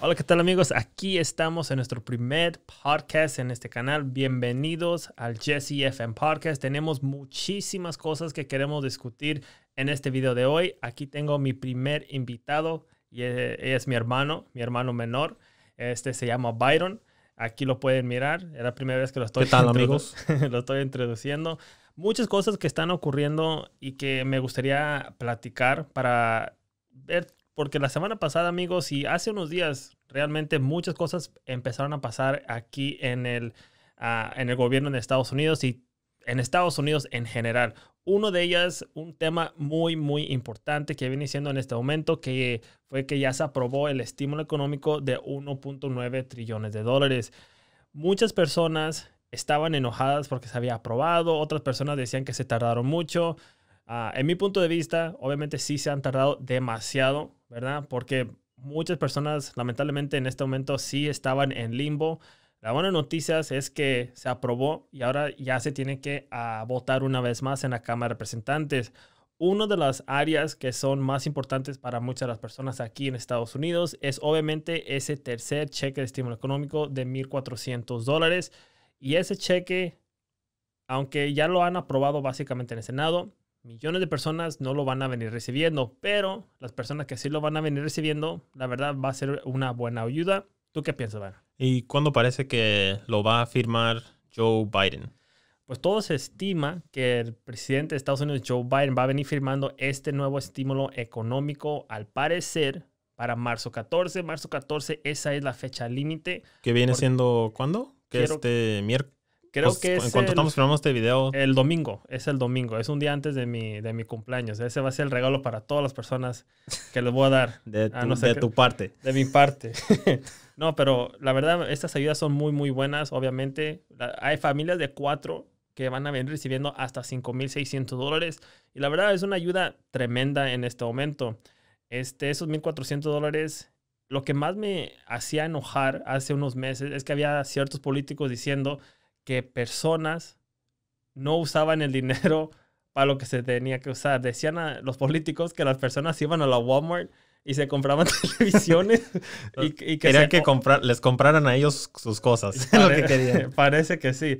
Hola, ¿qué tal amigos? Aquí estamos en nuestro primer podcast en este canal. Bienvenidos al Jesse FM Podcast. Tenemos muchísimas cosas que queremos discutir en este video de hoy. Aquí tengo mi primer invitado y eh, es mi hermano, mi hermano menor. Este se llama Byron. Aquí lo pueden mirar. Es la primera vez que lo estoy, ¿Qué tal, amigos? lo estoy introduciendo. Muchas cosas que están ocurriendo y que me gustaría platicar para ver porque la semana pasada, amigos, y hace unos días, realmente muchas cosas empezaron a pasar aquí en el, ah, en el gobierno de Estados Unidos y en Estados Unidos en general. Uno de ellas, un tema muy, muy importante que viene siendo en este momento, que fue que ya se aprobó el estímulo económico de 1.9 trillones de dólares. Muchas personas estaban enojadas porque se había aprobado, otras personas decían que se tardaron mucho. Ah, en mi punto de vista, obviamente sí se han tardado demasiado, ¿verdad? Porque muchas personas, lamentablemente, en este momento sí estaban en limbo. La buena noticia es que se aprobó y ahora ya se tiene que ah, votar una vez más en la Cámara de Representantes. Una de las áreas que son más importantes para muchas de las personas aquí en Estados Unidos es obviamente ese tercer cheque de estímulo económico de 1.400 dólares. Y ese cheque, aunque ya lo han aprobado básicamente en el Senado, millones de personas no lo van a venir recibiendo, pero las personas que sí lo van a venir recibiendo, la verdad va a ser una buena ayuda. ¿Tú qué piensas, Van? ¿Y cuándo parece que lo va a firmar Joe Biden? Pues todo se estima que el presidente de Estados Unidos, Joe Biden, va a venir firmando este nuevo estímulo económico, al parecer, para marzo 14. Marzo 14, esa es la fecha límite. ¿Qué viene siendo cuándo? ¿Que este miércoles? Creo pues, que es. En cuanto el, estamos filmando este video. El domingo, es el domingo, es un día antes de mi, de mi cumpleaños. Ese va a ser el regalo para todas las personas que les voy a dar. de tu, no de tu parte. De mi parte. no, pero la verdad, estas ayudas son muy, muy buenas, obviamente. hay familias de cuatro que van a venir recibiendo hasta 5.600 dólares. Y la verdad es una ayuda tremenda en este momento. Este, esos 1.400 dólares lo que más me hacía enojar hace unos meses es que había ciertos políticos diciendo que personas no usaban el dinero para lo que se tenía que usar. Decían a los políticos que las personas iban a la Walmart y se compraban televisiones y, y que, que les compraran a ellos sus cosas. Parece que sí.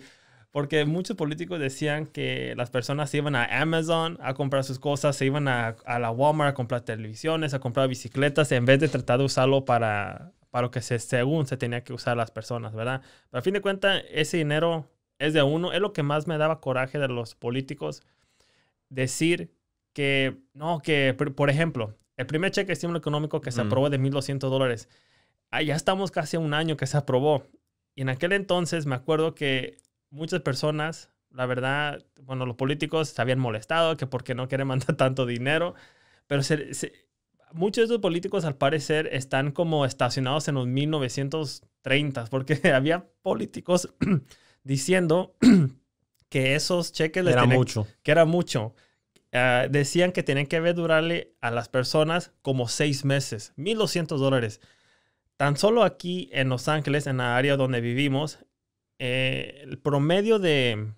Porque muchos políticos decían que las personas iban a Amazon a comprar sus cosas, se iban a, a la Walmart a comprar televisiones, a comprar bicicletas, en vez de tratar de usarlo para para lo que según se tenía que usar las personas, ¿verdad? Pero a fin de cuentas, ese dinero es de uno. Es lo que más me daba coraje de los políticos. Decir que, no, que, por ejemplo, el primer cheque de estímulo económico que se aprobó de 1.200 dólares, ah, ya estamos casi un año que se aprobó. Y en aquel entonces me acuerdo que muchas personas, la verdad, bueno, los políticos se habían molestado, que porque no quieren mandar tanto dinero, pero se muchos de estos políticos al parecer están como estacionados en los 1930, porque había políticos diciendo que esos cheques le era mucho. que era mucho. Ah, decían que tenían que ver durarle a las personas como seis meses, 1.200 dólares. Tan solo aquí en Los Ángeles, en la área donde vivimos, eh, el promedio de,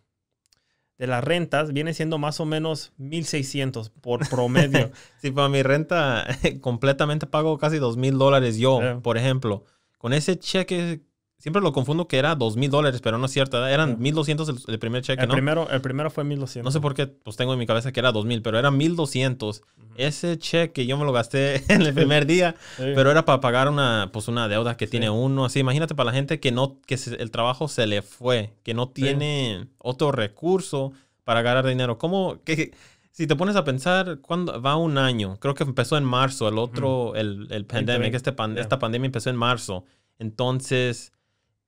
de las rentas viene siendo más o menos 1.600 por promedio. Si para mi renta completamente pago casi 2.000 dólares yo, por ejemplo. Con ese cheque Siempre lo confundo que era dos mil dólares, pero no es cierto. Eran $1,200 el primer cheque, el Primero, el primero fue $1,200. No sé por qué, pues tengo en mi cabeza que era dos mil, pero era $1,200. Ese cheque yo me lo gasté en el primer día, pero era para pagar una, pues una deuda que tiene uno. Así, imagínate para la gente que no, que el trabajo se le fue, que no tiene otro recurso para ganar dinero. ¿Cómo? Que, si te pones a pensar, ¿cuándo va un año? Creo que empezó en marzo, el otro, el, el pandemic, este esta pandemia empezó en marzo. Entonces,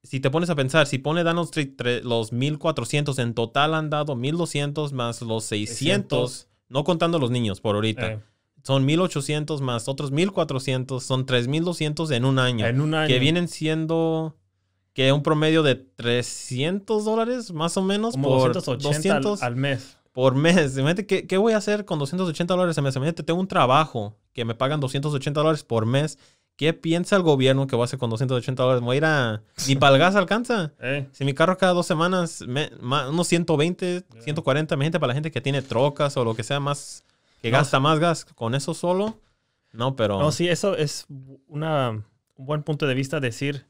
si te pones a pensar, si pone Danos Street los 1400, en total han dado 1200 más los 600, no contando los niños por ahorita. Eh. Son 1800 más otros 1400, son 3200 en un año. En un año. Que vienen siendo que un promedio de 300 dólares más o menos por 280 al, mes por mes. Imagínate, ¿qué, ¿qué, voy a hacer con 280 dólares al mes? Imagínate, tengo un trabajo que me pagan 280 dólares por mes ¿Qué piensa el gobierno que va a hacer con 280 dólares? Voy ir a... Ni para el gas alcanza. Eh. Si mi carro cada dos semanas, unos 120, 140, gente, para la gente que tiene trocas o lo que sea más, que gasta más gas, con eso solo, no, pero... No, sí, eso es una, un buen punto de vista decir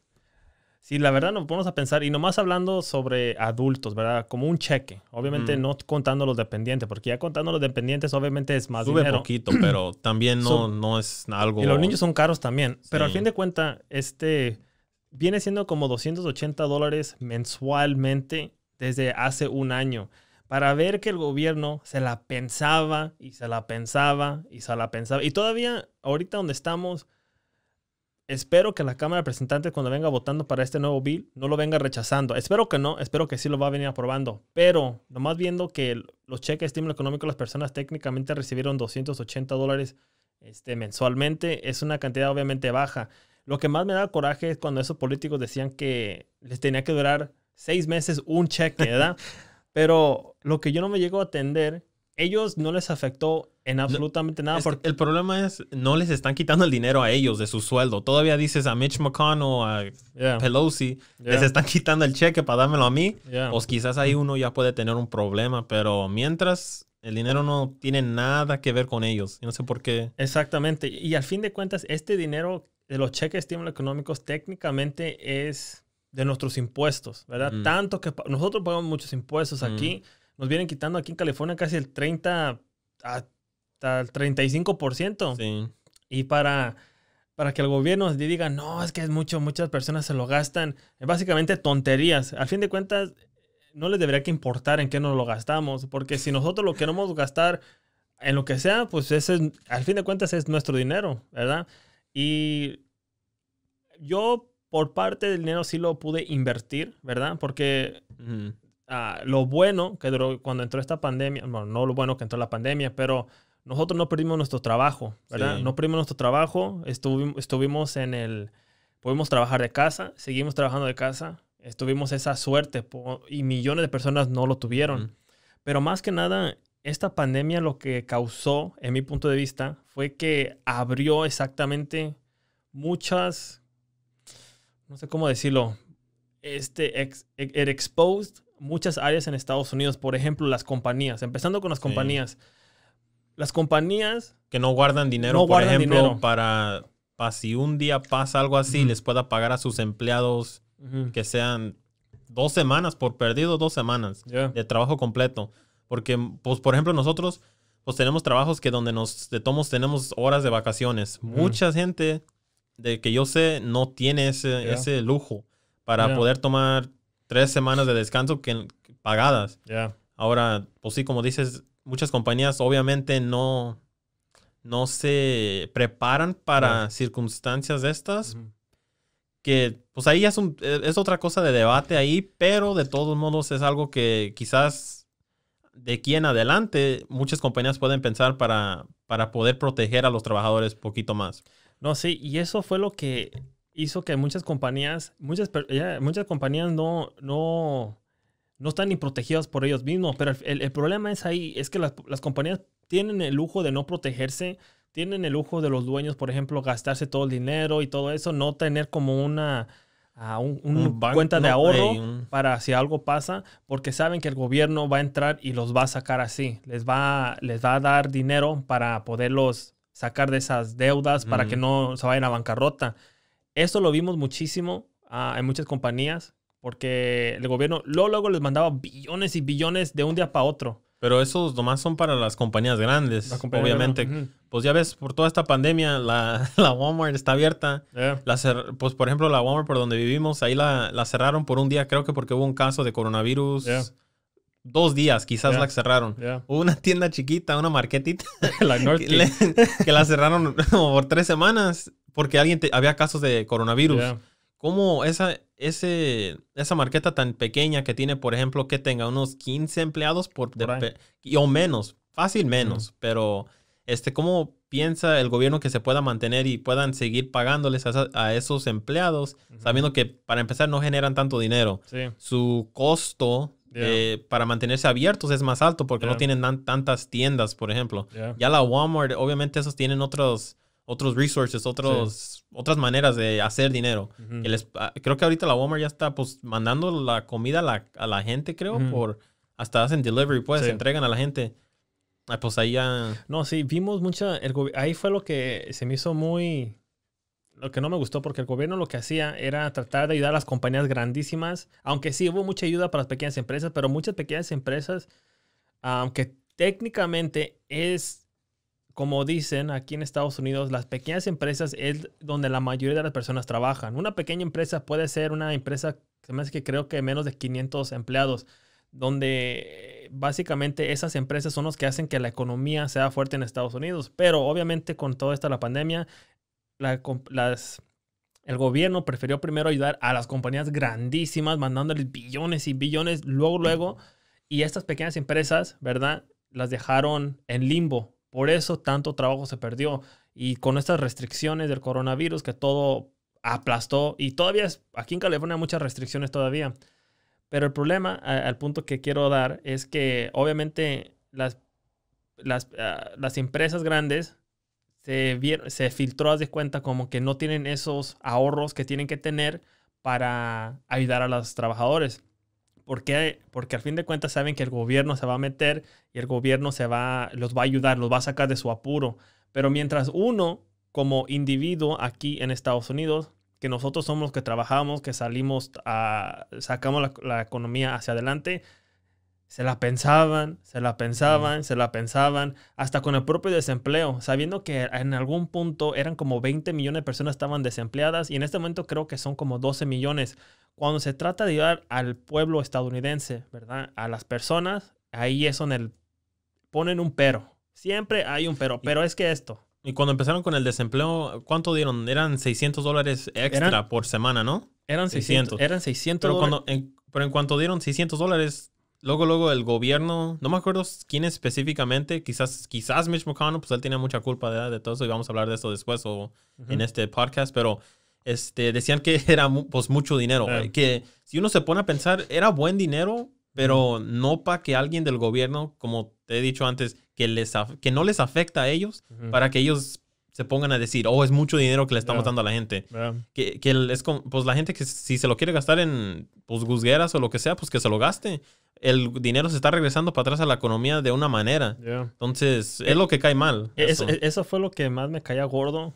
Sí, la verdad nos ponemos a pensar, y nomás hablando sobre adultos, ¿verdad? Como un cheque. Obviamente mm. no contando los dependientes, porque ya contando los dependientes obviamente es más Sube poquito, pero también no, no es algo... Y los niños son caros también. Pero al fin de cuentas, este viene siendo como 280 dólares mensualmente desde hace un año para ver que el gobierno se la pensaba y se la pensaba y se la pensaba. Y todavía, ahorita donde estamos, Espero que la Cámara de Representantes cuando venga votando para este nuevo bill no lo venga rechazando. Espero que no, espero que sí lo va a venir aprobando. Pero nomás viendo que los cheques de estímulo económico las personas técnicamente recibieron 280 dólares este, mensualmente, es una cantidad obviamente baja. Lo que más me da coraje es cuando esos políticos decían que les tenía que durar seis meses un cheque, ¿verdad? Pero lo que yo no me llego a atender, ellos no les afectó en absolutamente nada. porque... El problema es, no les están quitando el dinero a ellos de su sueldo. Todavía dices a Mitch McConnell, a Pelosi, les están quitando el cheque para dármelo a mí. o Pues quizás ahí uno ya puede tener un problema, pero mientras el dinero no tiene nada que ver con ellos. No sé por qué. Exactamente. Y al fin de cuentas, este dinero de los cheques de estímulo económicos técnicamente es de nuestros impuestos, ¿verdad? Mm. Tanto que nosotros pagamos muchos impuestos mm. aquí. Nos vienen quitando aquí en California casi el 30 a al el 35%. Y para, para que el gobierno diga, no, es que es mucho, muchas personas se lo gastan. Es básicamente tonterías. Al fin de cuentas, no les debería que importar en qué nos lo gastamos, porque si nosotros lo queremos gastar en lo que sea, pues ese al fin de cuentas es nuestro dinero, ¿verdad? Y yo por parte del dinero sí lo pude invertir, ¿verdad? Porque ah, lo bueno que cuando entró esta pandemia, no lo bueno que entró la pandemia, pero nosotros no perdimos nuestro trabajo, ¿verdad? No perdimos nuestro trabajo, estuvimos, estuvimos en el, pudimos trabajar de casa, seguimos trabajando de casa, estuvimos esa suerte y millones de personas no lo tuvieron. Pero más que nada, esta pandemia lo que causó, en mi punto de vista, fue que abrió exactamente muchas, no sé cómo decirlo, este, ex, it e, exposed muchas áreas en Estados Unidos, por ejemplo, las compañías, empezando con las compañías las compañías... Que no guardan dinero, por ejemplo, Para, para, si un día pasa algo así, les pueda pagar a sus empleados que sean dos semanas, por perdido dos semanas de trabajo completo. Porque, pues, por ejemplo, nosotros pues tenemos trabajos que donde nos de tomos tenemos horas de vacaciones. Mucha gente de que yo sé no tiene ese, lujo para poder tomar tres semanas de descanso que, pagadas. Ahora, pues sí, como dices, muchas compañías obviamente no, no se preparan para circunstancias de estas. Que pues ahí es, es otra cosa de debate ahí, pero de todos modos es algo que quizás de aquí en adelante muchas compañías pueden pensar para, para poder proteger a los trabajadores poquito más. No, sí, y eso fue lo que hizo que muchas compañías, muchas, muchas compañías no, no, no están ni protegidas por ellos mismos. Pero el, problema es ahí, es que las, compañías tienen el lujo de no protegerse, tienen el lujo de los dueños, por ejemplo, gastarse todo el dinero y todo eso, no tener como una... Ah, cuenta de ahorro para si algo pasa, porque saben que el gobierno va a entrar y los va a sacar así, les va, les va a dar dinero para poderlos sacar de esas deudas, para que no se vayan a bancarrota. Eso lo vimos muchísimo ah, en muchas compañías porque el gobierno luego, luego les mandaba billones y billones de un día para otro. Pero esos nomás son para las compañías grandes, obviamente. Pues ya ves, por toda esta pandemia, la, la Walmart está abierta. pues por ejemplo, la Walmart por donde vivimos, ahí la, la, cerraron por un día, creo que porque hubo un caso de coronavirus. Dos días quizás la cerraron. Hubo una tienda chiquita, una marquetita, que, que, la cerraron como por tres semanas porque alguien había casos de coronavirus cómo esa, ese, esa marqueta tan pequeña que tiene, por ejemplo, que tenga unos 15 empleados por, o menos, fácil menos, pero este, ¿cómo piensa el gobierno que se pueda mantener y puedan seguir pagándoles a, esos empleados, sabiendo que para empezar no generan tanto dinero? Su costo para mantenerse abiertos es más alto porque no tienen tantas tiendas, por ejemplo. Ya la Walmart, obviamente esos tienen otros otros resources, otros, otras maneras de hacer dinero. Ah, creo que ahorita la Walmart ya está pues mandando la comida a la, gente, creo, por hasta hacen delivery, pues, entregan a la gente. Ah, pues ahí ya... No, sí, vimos mucha... El, ahí fue lo que se me hizo muy... Lo que no me gustó porque el gobierno lo que hacía era tratar de ayudar a las compañías grandísimas, aunque sí hubo mucha ayuda para las pequeñas empresas, pero muchas pequeñas empresas, aunque técnicamente es como dicen aquí en Estados Unidos, las pequeñas empresas es donde la mayoría de las personas trabajan. Una pequeña empresa puede ser una empresa que creo que menos de 500 empleados, donde eh, básicamente esas empresas son los que hacen que la economía sea fuerte en Estados Unidos. Pero obviamente con toda esta la pandemia, el gobierno prefirió primero ayudar a las compañías grandísimas, mandándoles billones y billones, luego, luego, y estas pequeñas empresas, ¿verdad? Las dejaron en limbo por eso tanto trabajo se perdió. Y con estas restricciones del coronavirus que todo aplastó, y todavía aquí en California muchas restricciones todavía. Pero el problema, al punto que quiero dar, es que obviamente las, las, ah, empresas grandes se, se filtró, de cuenta, como que no tienen esos ahorros que tienen que tener para ayudar a los trabajadores. Porque, porque al fin de cuentas saben que el gobierno se va a meter y el gobierno se va, los va a ayudar, los va a sacar de su apuro. Pero mientras uno, como individuo aquí en Estados Unidos, que nosotros somos los que trabajamos, que salimos, a, sacamos la, la economía hacia adelante, se la pensaban, se la pensaban, mm. se la pensaban, hasta con el propio desempleo, sabiendo que en algún punto eran como 20 millones de personas estaban desempleadas y en este momento creo que son como 12 millones. Cuando se trata de ayudar al pueblo estadounidense, ¿verdad? A las personas, ahí es donde el, ponen un pero. Siempre hay un pero, pero es que esto. Y cuando empezaron con el desempleo, ¿cuánto dieron? Eran 600 dólares extra por semana, ¿no? Eran 600. Eran 600 cuando, pero en cuanto dieron 600 dólares, luego, luego el gobierno, no me acuerdo quién específicamente, quizás, quizás Mitch McConnell, pues él tenía mucha culpa de, de todo eso y vamos a hablar de eso después o en este podcast, pero este, decían que era pues mucho dinero, que si uno se pone a pensar, era buen dinero, pero no para que alguien del gobierno, como te he dicho antes, que, les, que no les afecta a ellos, para que ellos se pongan a decir, oh, es mucho dinero que le estamos dando a la gente. Que, que es como, pues la gente que si se lo quiere gastar en pues guzgueras o lo que sea, pues que se lo gaste el dinero se está regresando para atrás a la economía de una manera. Entonces, es lo que cae mal. E-, e-, eso. fue lo que más me caía gordo.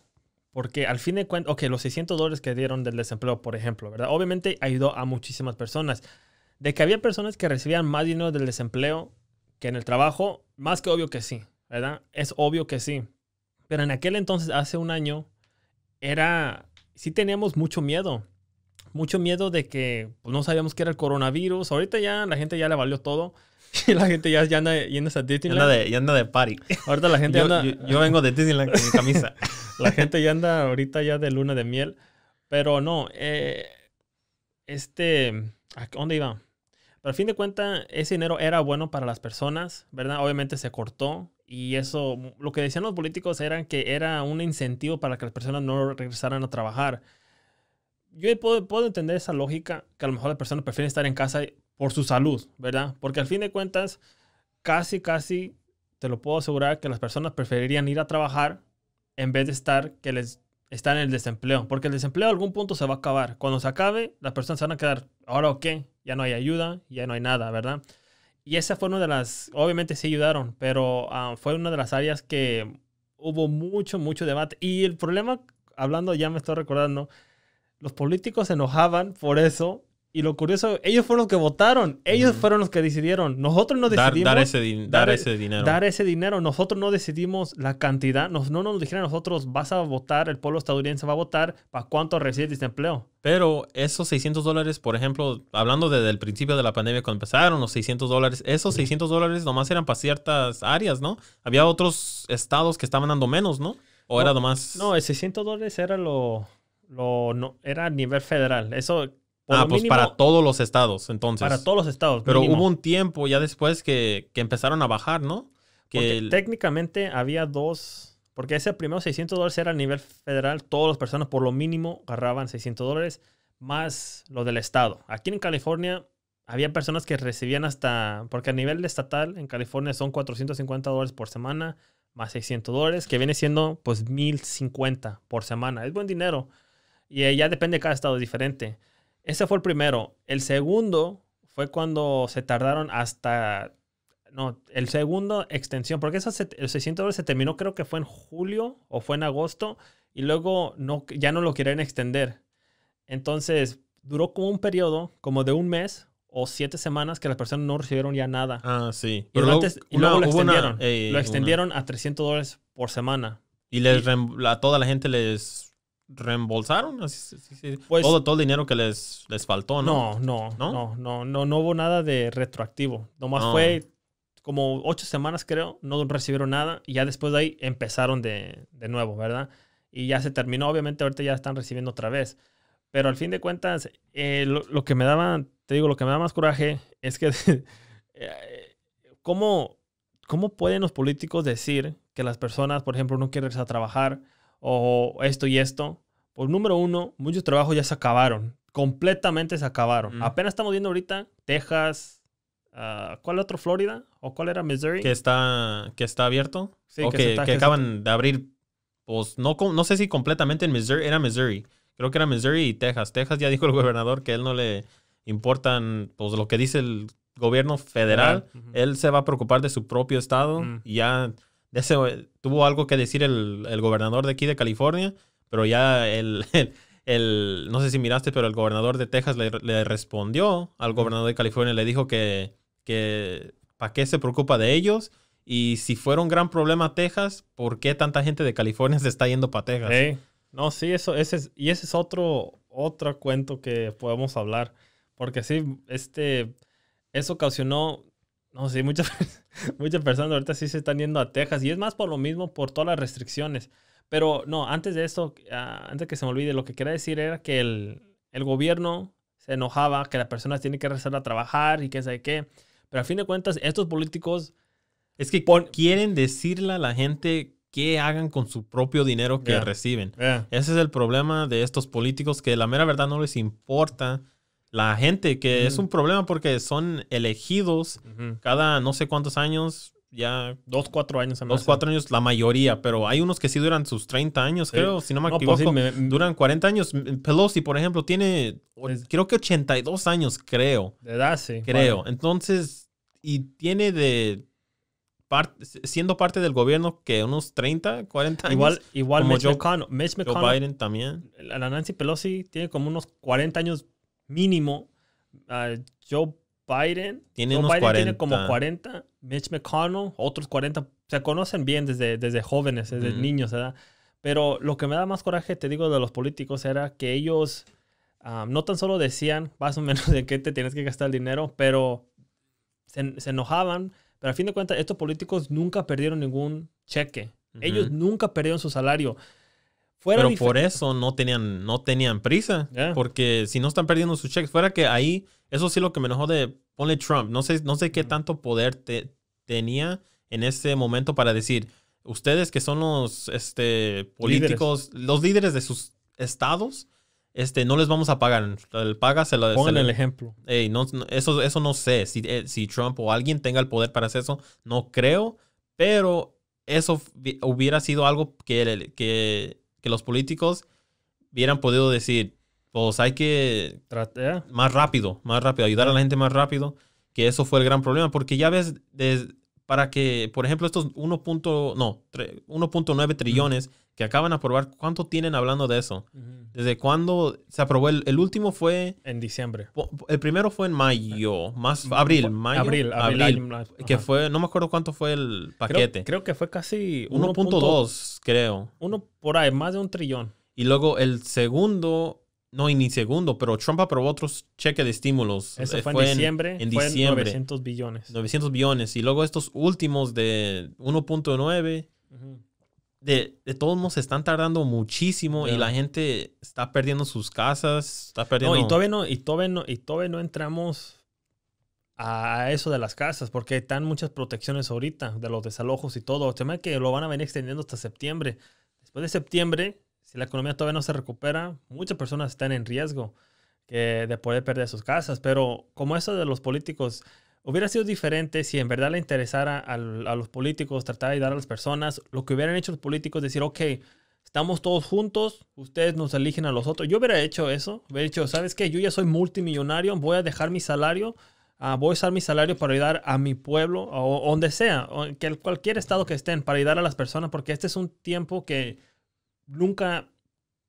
Porque al fin de cuentas, ok, los 600 dólares que dieron del desempleo, por ejemplo, ¿verdad? Obviamente ayudó a muchísimas personas. De que había personas que recibían más dinero del desempleo que en el trabajo, más que obvio que sí, ¿verdad? Es obvio que sí. Pero en aquel entonces, hace un año, era, sí teníamos mucho miedo mucho miedo de que pues, no sabíamos qué era el coronavirus. Ahorita ya la gente ya le valió todo. Y la gente ya, anda yendo a Disneyland. ya anda de party. Ahorita la gente yo, anda. Yo, vengo de Disneyland con camisa. la gente ya anda ahorita ya de luna de miel. Pero no, eh, este. ¿A dónde iba? Pero al fin de cuentas, ese dinero era bueno para las personas, ¿verdad? Obviamente se cortó. Y eso, lo que decían los políticos era que era un incentivo para que las personas no regresaran a trabajar yo puedo, entender esa lógica que a lo mejor la persona prefiere estar en casa por su salud, ¿verdad? Porque al fin de cuentas, casi, casi te lo puedo asegurar que las personas preferirían ir a trabajar en vez de estar que les está en el desempleo, porque el desempleo a algún punto se va a acabar. Cuando se acabe, las personas se van a quedar, ahora o qué, ya no hay ayuda, ya no hay nada, ¿verdad? Y esa fue una de las, obviamente sí ayudaron, pero ah, fue una de las áreas que hubo mucho, mucho debate. Y el problema, hablando, ya me estoy recordando, los políticos se enojaban por eso. Y lo curioso, ellos fueron los que votaron. Ellos fueron los que decidieron. Nosotros no decidimos. Dar, ese, dar, ese, dinero. Dar ese dinero. Nosotros no decidimos la cantidad. Nos, no nos dijeron a nosotros, vas a votar, el pueblo estadounidense va a votar para cuánto recibe este empleo. Pero esos 600 dólares, por ejemplo, hablando desde el principio de la pandemia cuando empezaron los 600 dólares, esos 600 dólares nomás eran para ciertas áreas, ¿no? Había otros estados que estaban dando menos, ¿no? ¿O no, era nomás...? No, el 600 dólares era lo no, era a nivel federal. Eso. ah, pues para todos los estados, entonces. Para todos los estados. Pero hubo un tiempo ya después que, empezaron a bajar, ¿no? técnicamente había dos. Porque ese primero 600 dólares era a nivel federal. Todas las personas por lo mínimo agarraban 600 dólares más lo del estado. Aquí en California había personas que recibían hasta, porque a nivel estatal en California son 450 dólares por semana, más 600 dólares, que viene siendo pues 1050 por semana. Es buen dinero, y eh, ya depende de cada estado, diferente. Ese fue el primero. El segundo fue cuando se tardaron hasta... No, el segundo extensión, porque esos 600 dólares se terminó creo que fue en julio o fue en agosto y luego no, ya no lo quieren extender. Entonces duró como un periodo, como de un mes o siete semanas que las personas no recibieron ya nada. Ah, sí. y, luego, lo extendieron. Eh, lo extendieron a 300 dólares por semana. Y, les y, a toda la gente les reembolsaron pues todo, todo el dinero que les, les faltó, ¿no? No, no, no, no, no, no hubo nada de retroactivo. Nomás ah. fue como ocho semanas, creo, no recibieron nada y ya después de ahí empezaron de, de nuevo, ¿verdad? Y ya se terminó, obviamente ahorita ya están recibiendo otra vez. Pero al fin de cuentas, eh, lo, que me daba, te digo, lo que me da más coraje es que, eh, ¿cómo, ¿cómo pueden los políticos decir que las personas, por ejemplo, no quieren irse a trabajar? o esto y esto. Pues número uno, muchos trabajos ya se acabaron, completamente se acabaron. Mm. Apenas estamos viendo ahorita Texas, ah, ¿cuál otro? Florida o cuál era Missouri. Que está, que está abierto. Sí, que, que, acaban de abrir, pues no, no sé si completamente en Missouri, era Missouri. Creo que era Missouri y Texas. Texas ya dijo el gobernador que él no le importan pues lo que dice el gobierno federal. Él se va a preocupar de su propio estado mm. y ya tuvo algo que decir el, gobernador de aquí de California, pero ya el, el, no sé si miraste, pero el gobernador de Texas le, respondió al gobernador de California, le dijo que, que ¿para qué se preocupa de ellos? Y si fuera un gran problema Texas, ¿por qué tanta gente de California se está yendo para Texas? No, sí, eso, ese es, y ese es otro, otro cuento que podemos hablar. Porque sí, este, eso ocasionó no, sí, muchas, muchas personas ahorita sí se están yendo a Texas y es más por lo mismo, por todas las restricciones. Pero no, antes de esto, ah, antes que se me olvide, lo que quería decir era que el, gobierno se enojaba que las personas tienen que regresar a trabajar y qué sabe qué. Pero a fin de cuentas, estos políticos... Es que quieren decirle a la gente qué hagan con su propio dinero que reciben. Ese es el problema de estos políticos que la mera verdad no les importa la gente, que es un problema porque son elegidos cada no sé cuántos años, ya... Dos, cuatro años. Dos, cuatro años, la mayoría, pero hay unos que sí duran sus 30 años, creo, eh, si no me pues equivoco. duran 40 años. Pelosi, por ejemplo, tiene, creo que 82 años, creo. De edad, sí. Creo. Entonces, y tiene de... siendo parte del gobierno que unos 30, 40 años. Igual, igual como McConnell, Joe Biden también. La Nancy Pelosi tiene como unos 40 años mínimo. Ah, Joe Biden. Tiene unos Tiene como 40. Mitch McConnell, otros 40. Se conocen bien desde, desde jóvenes, desde niños, ¿verdad? Pero lo que me da más coraje, te digo, de los políticos era que ellos ah, no tan solo decían más o menos de qué te tienes que gastar el dinero, pero se, enojaban. Pero a fin de cuentas, estos políticos nunca perdieron ningún cheque. Ellos nunca perdieron su salario. Pero por eso no tenían, no tenían prisa. Porque si no están perdiendo sus cheques, fuera que ahí, eso sí lo que me enojó de ponle Trump. No sé, no sé qué tanto poder tenía en ese momento para decir, ustedes que son los este, políticos, los líderes de sus estados, este, no les vamos a pagar. El paga se lo Pongan el ejemplo. no, eso, eso no sé. Si, eh, si, Trump o alguien tenga el poder para hacer eso, no creo. Pero eso hubiera sido algo que que los políticos hubieran podido decir, pues hay que eh, más rápido, más rápido, ayudar a la gente más rápido, que eso fue el gran problema, porque ya ves, desde, para que, por ejemplo, estos 1.9 no, trillones que acaban de aprobar, ¿cuánto tienen hablando de eso? ¿Desde cuándo se aprobó? El, último fue... En diciembre. El primero fue en mayo, más abril, mayo. Abril, abril. que fue, no me acuerdo cuánto fue el paquete. Creo, creo que fue casi 1.2, creo. Uno por ahí, más de un trillón. Y luego el segundo no, y ni segundo, pero Trump aprobó otros cheques de estímulos. Eso eh, fue, en diciembre. En, diciembre. 900 billones. 900 billones. Y luego estos últimos de 1.9. De, de, todos modos se están tardando muchísimo y la gente está perdiendo sus casas, está perdiendo... y todavía no, y todavía no, y todavía no entramos a eso de las casas porque están muchas protecciones ahorita de los desalojos y todo. El tema que lo van a venir extendiendo hasta septiembre. Después de septiembre si la economía todavía no se recupera, muchas personas están en riesgo de poder perder sus casas. Pero como eso de los políticos, hubiera sido diferente si en verdad le interesara a, los políticos tratar de ayudar a las personas, lo que hubieran hecho los políticos, decir, ok, estamos todos juntos, ustedes nos eligen a los otros. Yo hubiera hecho eso, hubiera dicho, ¿sabes qué? Yo ya soy multimillonario, voy a dejar mi salario. Ah, voy a usar mi salario para ayudar a mi pueblo o, donde sea, cualquier estado que estén, para ayudar a las personas, porque este es un tiempo que nunca,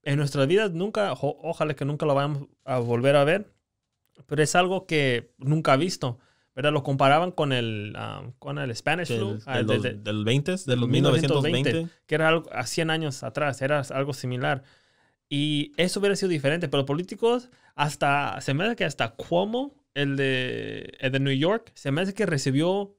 en nuestras vidas, nunca, ojalá que nunca lo vayamos a volver a ver, pero es algo que nunca ha visto. ¿verdad? Lo comparaban con el, ah, con el Spanish Flu. Ah, del, 20? del 1920. Que era algo, a 100 años atrás, era algo similar. Y eso hubiera sido diferente, pero políticos, hasta, se me hace que hasta Cuomo, el de, el de New York, se me hace que recibió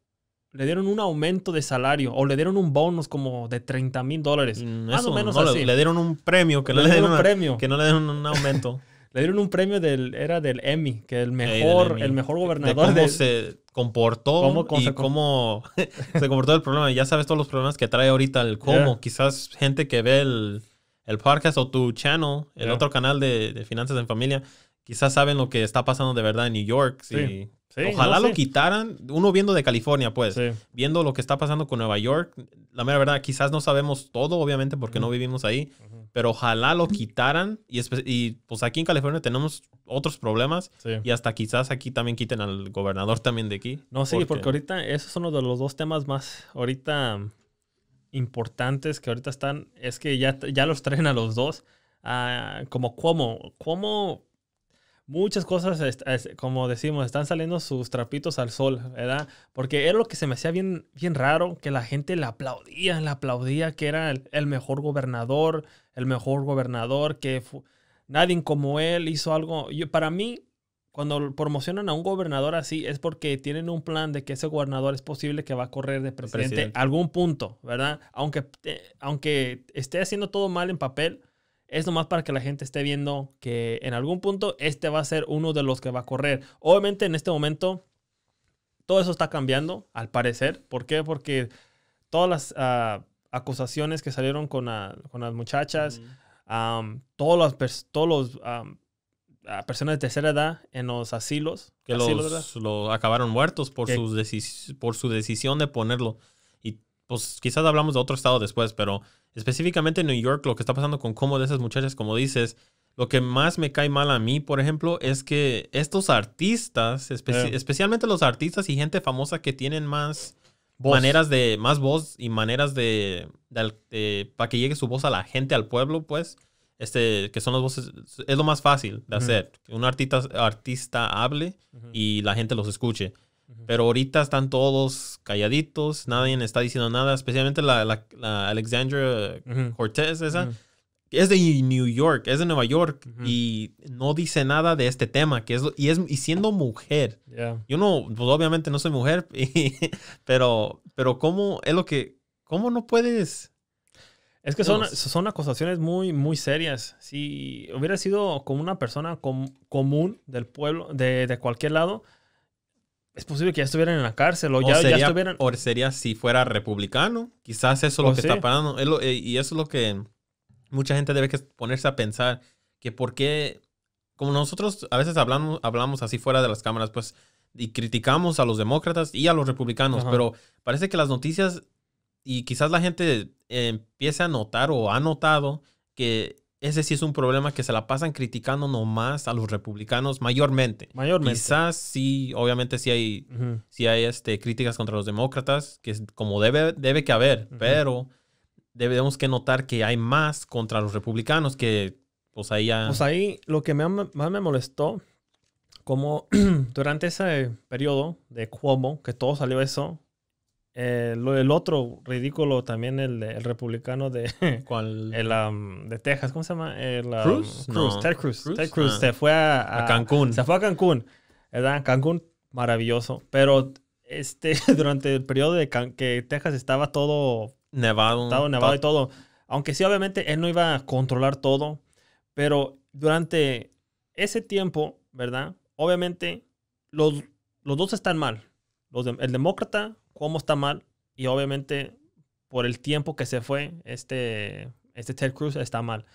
le dieron un aumento de salario o le dieron un bonus como de 30 mil dólares. Mm, más o menos no, así. Le, dieron un premio que no le, dieron un premio. Que no dieron un aumento. le dieron un premio del, era del Emmy, que el mejor, el mejor gobernador. De cómo se comportó y se cómo se comportó el problema. Ya sabes todos los problemas que trae ahorita el cómo. Quizás gente que ve el, el podcast o tu channel, el otro canal de, finanzas en familia, quizás saben lo que está pasando de verdad en New York. sí. Ojalá lo quitaran, uno viendo de California, pues, viendo lo que está pasando con Nueva York, la mera verdad, quizás no sabemos todo, obviamente, porque no vivimos ahí, pero ojalá lo quitaran y, pues aquí en California tenemos otros problemas y hasta quizás aquí también quiten al gobernador también de aquí. No, sí, porque, ahorita esos son uno de los dos temas más ahorita importantes que ahorita están, es que ya, ya los traen a los dos. Ah, como ¿cómo? ¿Cómo...? muchas cosas, como decimos, están saliendo sus trapitos al sol, ¿verdad? Porque era lo que se me hacía bien, bien raro, que la gente le aplaudía, le aplaudía, que era el, mejor gobernador, el mejor gobernador, que nadie como él hizo algo. para mí, cuando promocionan a un gobernador así, es porque tienen un plan de que ese gobernador es posible que va a correr de presidente, algún punto, ¿verdad? Aunque, eh, aunque esté haciendo todo mal en papel es nomás para que la gente esté viendo que en algún punto este va a ser uno de los que va a correr. Obviamente en este momento todo eso está cambiando, al parecer. ¿Por qué? Porque todas las ah, acusaciones que salieron con, las muchachas, todas las todos los personas de tercera edad en los asilos. Que los, acabaron muertos por su decisión de ponerlo pues quizás hablamos de otro estado después, pero específicamente en New York, lo que está pasando con cómo de esas muchachas, como dices, lo que más me cae mal a mí, por ejemplo, es que estos artistas, especialmente los artistas y gente famosa que tienen más maneras de, más voz y maneras de, para que llegue su voz a la gente, al pueblo, pues, este, que son las voces, es lo más fácil de hacer. Un artista, artista hable y la gente los escuche. Pero ahorita están todos calladitos, nadie está diciendo nada, especialmente la, Alexandra Cortez esa. Es de New York, es de Nueva York y no dice nada de este tema, que es y es y siendo mujer. Yo no, pues obviamente no soy mujer, pero pero cómo es lo que cómo no puedes es que son, son acusaciones muy, muy serias. Si hubiera sido como una persona común del pueblo, de, de cualquier lado, es posible que ya estuvieran en la cárcel o, ya, estuvieran. O sería si fuera republicano. Quizás eso es lo que está pasando. Eh, y eso es lo que mucha gente debe ponerse a pensar. Que por qué. Como nosotros a veces hablamos, así fuera de las cámaras, pues. Y criticamos a los demócratas y a los republicanos. Pero parece que las noticias. Y quizás la gente eh, empiece a notar o ha notado que ese sí es un problema que se la pasan criticando nomás a los republicanos mayormente. Mayormente. Quizás sí, obviamente sí hay, hay este, críticas contra los demócratas, que es como debe, debe que haber, pero debemos que notar que hay más contra los republicanos que pues ahí Pues ahí lo que me, más me molestó, como durante ese periodo de Cuomo, que todo salió eso, eh, el otro ridículo también, el, republicano de. El um, de Texas, ¿cómo se llama? Um, Cruz? Cruz, Ted Cruz. Cruz ah. se fue a, Cancún. Se fue a Cancún. ¿verdad? Cancún, maravilloso. Pero este, durante el periodo de que Texas estaba todo. Nevado. Estaba nevado y todo. Aunque sí, obviamente, él no iba a controlar todo. Pero durante ese tiempo, ¿verdad? Obviamente, los, los dos están mal. el demócrata cómo está mal y obviamente por el tiempo que se fue este, este Ted Cruz está mal.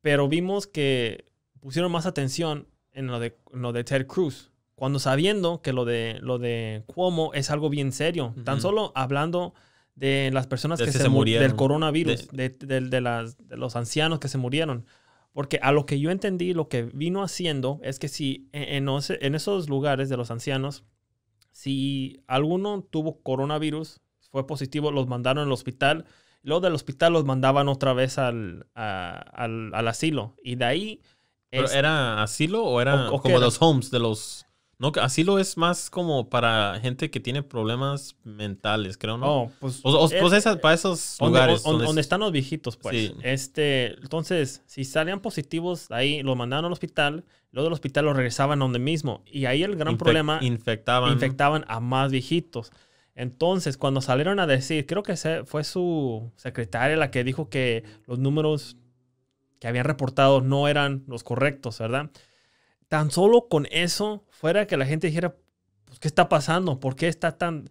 Pero vimos que pusieron más atención en lo de, lo de Ted Cruz, cuando sabiendo que lo de, lo de Cuomo es algo bien serio, tan solo hablando de las personas que, se, murieron del coronavirus, de, de, los ancianos que se murieron. Porque a lo que yo entendí, lo que vino haciendo es que si e, en, en, esos lugares de los ancianos si alguno tuvo coronavirus, fue positivo, los mandaron al hospital. Luego del hospital los mandaban otra vez al, al, al asilo. Y de ahí... ¿Era asilo o era como los homes de los... No, así lo es más como para gente que tiene problemas mentales, creo, ¿no? Oh, pues, o, pues, eh, esas, para esos lugares. Donde, están los viejitos, pues. Este, entonces, si salían positivos, ahí los mandaban al hospital, luego del hospital lo regresaban a donde mismo. Y ahí el gran problema... Infectaban. Infectaban a más viejitos. Entonces, cuando salieron a decir, creo que fue su secretaria la que dijo que los números que habían reportado no eran los correctos, ¿verdad?, Tan solo con eso, fuera que la gente dijera, pues, ¿qué está pasando? ¿Por qué está tan...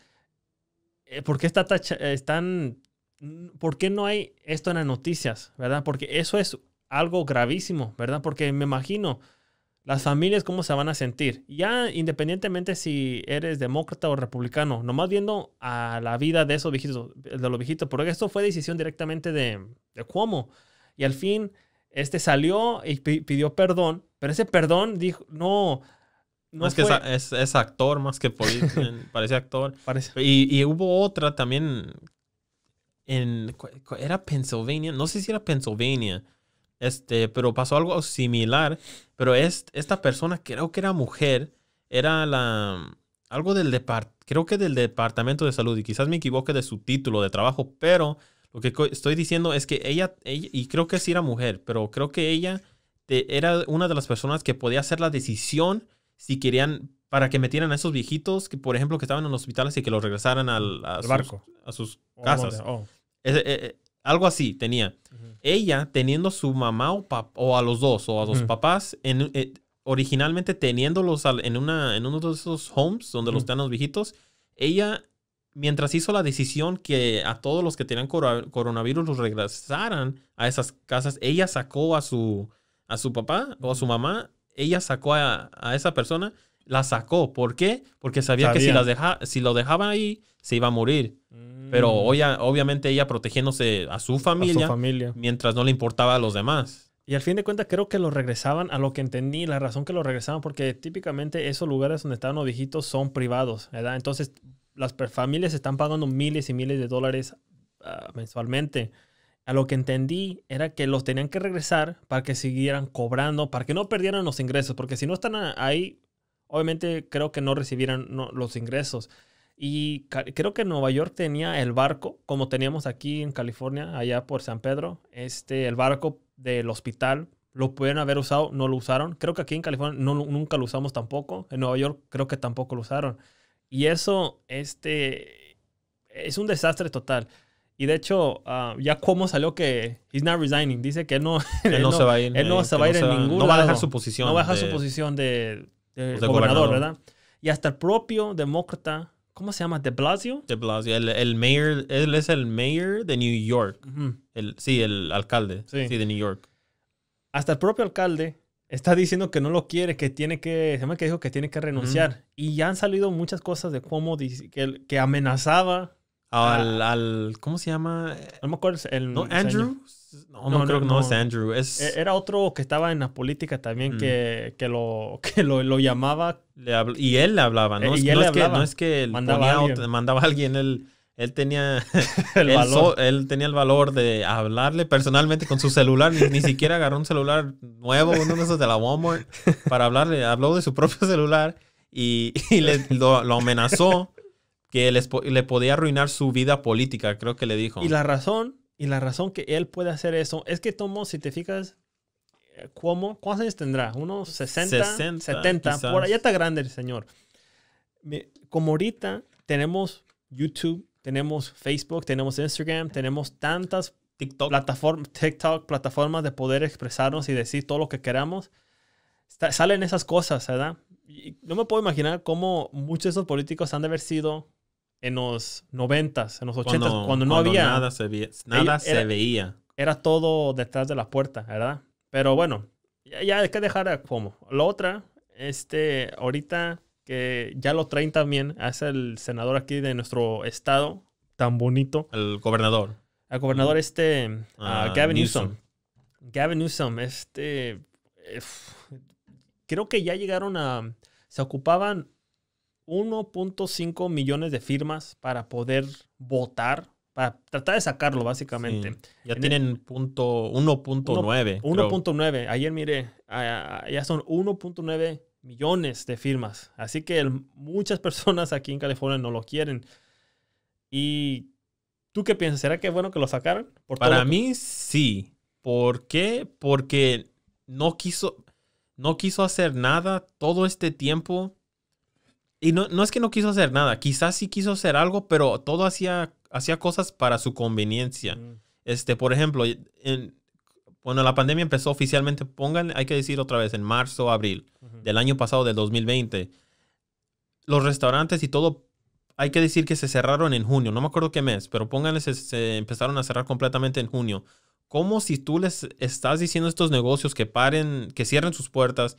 Eh, ¿Por qué está eh, mm, no hay esto en las noticias? ¿Verdad? Porque eso es algo gravísimo, ¿verdad? Porque me imagino las familias cómo se van a sentir. Ya independientemente si eres demócrata o republicano, nomás viendo a la vida de esos viejitos, de los viejitos, porque esto fue decisión directamente de, de Cuomo. Y al fin, este salió y pidió perdón, pero ese perdón dijo, no, no es que es, actor más que político, parece actor. Y, y, hubo otra también en, era Pennsylvania, no sé si era Pennsylvania, este, pero pasó algo similar, pero es, esta persona creo que era mujer, era la, algo del creo que del departamento de salud y quizás me equivoque de su título de trabajo, pero lo que estoy diciendo es que ella, y creo que sí era mujer, pero creo que ella era una de las personas que podía hacer la decisión si querían para que metieran a esos viejitos que, por ejemplo, que estaban en los hospitales y que los regresaran al a sus, barco, a sus casas. Oh. Eh, eh, algo así tenía. Ella teniendo su mamá o, a los dos o a los papás en, eh, originalmente teniéndolos en, una, en uno de esos homes donde los tenían los viejitos, ella mientras hizo la decisión que a todos los que tenían coronavirus los regresaran a esas casas, ella sacó a su, a su papá o a su mamá, ella sacó a, esa persona, la sacó. ¿Por qué? Porque sabía, que si, las deja, si lo dejaba ahí, se iba a morir. Pero mm. obviamente ella protegiéndose a su, familia, mientras no le importaba a los demás. Y al fin de cuentas creo que lo regresaban a lo que entendí, la razón que lo regresaban, porque típicamente esos lugares donde estaban los viejitos son privados, ¿verdad? Entonces las familias están pagando miles y miles de dólares ah, mensualmente. A lo que entendí era que los tenían que regresar para que siguieran cobrando, para que no perdieran los ingresos, porque si no están ahí, obviamente creo que no recibieran los ingresos. Y creo que Nueva York tenía el barco, como teníamos aquí en California, allá por San Pedro, este, el barco del hospital. Lo pudieron haber usado, no lo usaron. Creo que aquí en California nunca lo usamos tampoco. En Nueva York creo que tampoco lo usaron. Y eso este, es un desastre total. Y de hecho, ah, ya como salió que he's not resigning. Dice que él no, él, no, se va a ir. Él no se va a ir en ningún No va a dejar su posición. No va a dejar su posición de, pues, gobernador, ¿verdad? Y hasta el propio demócrata, ¿cómo se llama? ¿De Blasio? De Blasio. El, mayor, él es el mayor de New York. el, sí, el alcalde. sí, de New York. Hasta el propio alcalde está diciendo que no lo quiere, que tiene que, se me que dijo que tiene que renunciar. Y ya han salido muchas cosas de cómo que, que, amenazaba. Al, ¿cómo se llama? No me acuerdo. El, no, Andrew. No, no, creo que no, es Andrew. E, era otro que estaba en la política también que, que, lo, lo, llamaba. y él le hablaba, ¿no? Eh, y él no, es Que, no es que mandaba, ponía mandaba a alguien. Él, él tenía el él valor. tenía el valor de hablarle personalmente con su celular, ni, siquiera agarró un celular nuevo, uno de esos de la Walmart, para hablarle, habló de su propio celular y, le, lo, amenazó que le podía arruinar su vida política, creo que le dijo. Y la razón, y la razón que él puede hacer eso es que Tomo, si te fijas, eh, ¿cómo? ¿Cuántos años tendrá? ¿Unos 60? 60 70, por allá está grande el señor. Como ahorita tenemos YouTube tenemos Facebook, tenemos Instagram, tenemos tantas TikTok. TikTok, plataformas de poder expresarnos y decir todo lo que queramos. salen esas cosas, ¿verdad? Y no me puedo imaginar cómo muchos de esos políticos han de haber sido en los noventas, en los ochentas, cuando, no había... Nada se, veía. Nada era, se veía. Era todo detrás de la puerta, ¿verdad? Pero bueno, ya, hay que dejar a como. La otra, este, ahorita que ya lo traen también, es el senador aquí de nuestro estado, tan bonito. El gobernador. El gobernador este, ah, Gavin Newsom. Gavin Newsom, este, eh, creo que ya llegaron a, se ocupaban 1.5 millones de firmas para poder votar para tratar de sacarlo, básicamente. Ya tienen punto 1.9. 1.9. Ayer mire, ya son 1.9 millones de firmas. Así que muchas personas aquí en California no lo quieren. ¿Y tú qué piensas? ¿Será que es bueno que lo sacaran? Para mí sí. ¿Por qué? Porque no quiso, no quiso hacer nada todo este tiempo. Y no, es que no quiso hacer nada, quizás sí quiso hacer algo, pero todo hacía, hacía cosas para su conveniencia. Mm. Este, por ejemplo, en, bueno, la pandemia empezó oficialmente, pongan, hay que decir otra vez, en marzo, abril del año pasado, del 2020, los restaurantes y todo, hay que decir que se cerraron en junio, no me acuerdo qué mes, pero pónganles se, empezaron a cerrar completamente en junio. ¿Cómo si tú les estás diciendo a estos negocios que paren, que cierren sus puertas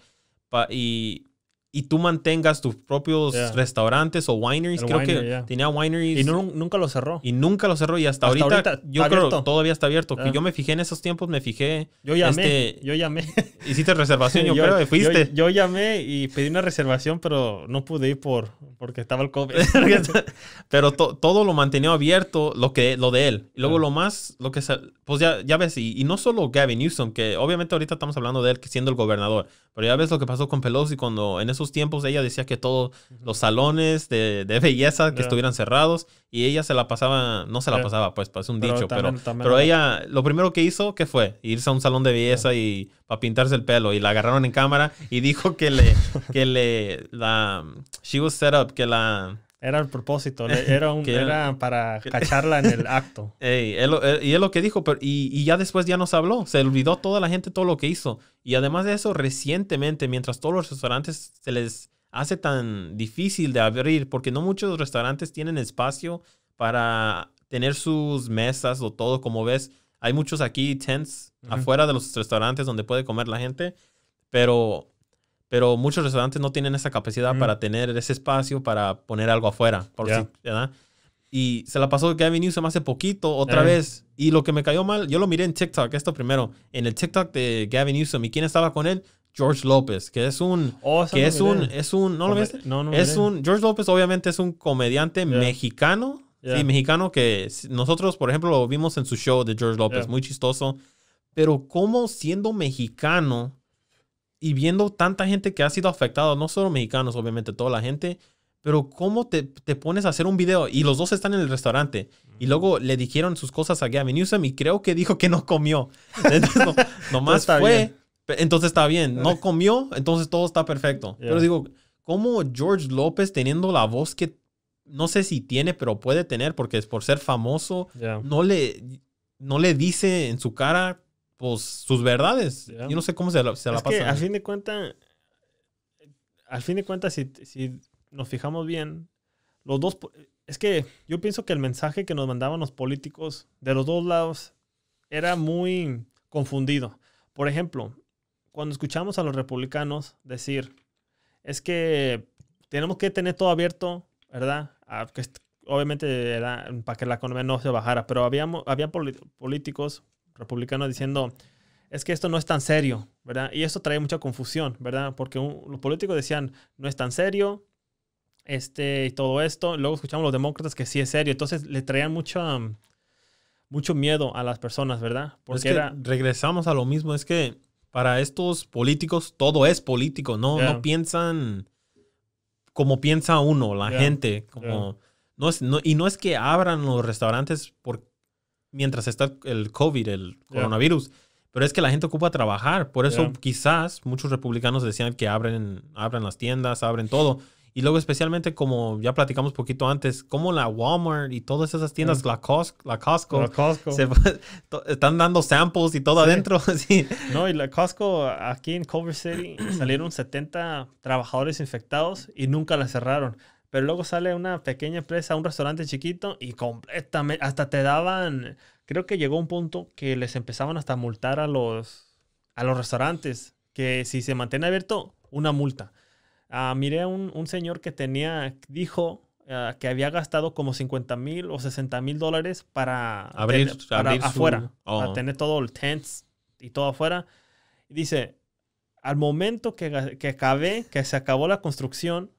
y y tú mantengas tus propios restaurantes o wineries. creo que tenía wineries. Y nunca lo cerró. Y nunca lo cerró. Y hasta, ahorita, yo creo todavía está abierto. yo me fijé en esos tiempos, me fijé. Yo llamé. Este, yo llamé. Hiciste reservación, yo, yo fuiste. Yo, llamé y pedí una reservación, pero no pude ir por, porque estaba el COVID. pero todo lo mantenió abierto, lo, que, lo de él. Y luego lo más, lo que... Pues ya, ya ves, y, no solo Gavin Newsom, que obviamente ahorita estamos hablando de él siendo el gobernador. Pero ya ves lo que pasó con Pelosi cuando en esos sus tiempos ella decía que todos los salones de, belleza que estuvieran cerrados y ella se la pasaba, no se la pasaba, pues, pues, es un dicho, pero, pero ella lo primero que hizo, que fue? Irse a un salón de belleza y para pintarse el pelo y la agarraron en cámara y dijo que le, que le, la, she was set up, que la era el propósito, era, un, era para cacharla en el acto. Eh, y es lo que dijo, pero, y, ya después ya nos habló, se olvidó toda la gente todo lo que hizo. Y además de eso, recientemente, mientras todos los restaurantes se les hace tan difícil de abrir, porque no muchos restaurantes tienen espacio para tener sus mesas o todo, como ves, hay muchos aquí tents afuera de los restaurantes donde puede comer la gente, pero pero muchos restaurantes no tienen esa capacidad para tener ese espacio para poner algo afuera, por Y se la pasó Gavin Newsom hace poquito, otra eh. vez. Y lo que me cayó mal, yo lo miré en TikTok, esto primero, en el TikTok de Gavin Newsom. ¿Y quién estaba con él? George López, que es un... Oh, que es un, es un... ¿No lo viste No, no es un... George López obviamente es un comediante mexicano. Sí, mexicano que nosotros, por ejemplo, lo vimos en su show de George López, muy chistoso. Pero como siendo mexicano y viendo tanta gente que ha sido afectada, no solo mexicanos, obviamente, toda la gente, pero cómo te, pones a hacer un video y los dos están en el restaurante y luego le dijeron sus cosas a Gavin Newsom y creo que dijo que no comió. nomás fue, entonces está bien, no comió, entonces todo está perfecto. Pero digo, ¿cómo George López teniendo la voz que no sé si tiene, pero puede tener porque es por ser famoso, no le no le dice en su cara pues, sus verdades. Yo no sé cómo se la, se fin de cuentas, al fin de cuentas, si, nos fijamos bien, los dos. Es que yo pienso que el mensaje que nos mandaban los políticos de los dos lados era muy confundido. Por ejemplo, cuando escuchamos a los republicanos decir, es que tenemos que tener todo abierto, ¿verdad? Ah, que, obviamente para que la economía no se bajara, pero había políticos republicanos diciendo, es que esto no es tan serio, ¿verdad? Y esto trae mucha confusión, ¿verdad? Porque los políticos decían, no es tan serio, este, y todo esto. Luego escuchamos los demócratas que sí es serio. Entonces le traían mucho, mucho miedo a las personas, ¿verdad? Porque era... regresamos a lo mismo, es que para estos políticos todo es político, ¿no? No piensan como piensa uno, la gente, como... No es, y no es que abran los restaurantes porque mientras está el COVID, el coronavirus. Pero es que la gente ocupa trabajar. Por eso quizás muchos republicanos decían que abren, abren las tiendas, abren todo. Y luego especialmente como ya platicamos poquito antes, como la Walmart y todas esas tiendas, mm. la, Costco, la Costco. están dando samples y todo adentro. Sí. No, y la Costco aquí en Culver City salieron 70 trabajadores infectados y nunca la cerraron. Pero luego sale una pequeña empresa, un restaurante chiquito y completamente, hasta te daban, creo que llegó un punto que les empezaban hasta a multar a los, a los restaurantes, que si se mantiene abierto, una multa. Ah, miré a un, señor que tenía, dijo ah, que había gastado como 50 mil o 60 mil dólares para abrir, afuera, oh. tener todo el tents y todo afuera. Y dice, al momento que, que acabé, que se acabó la construcción,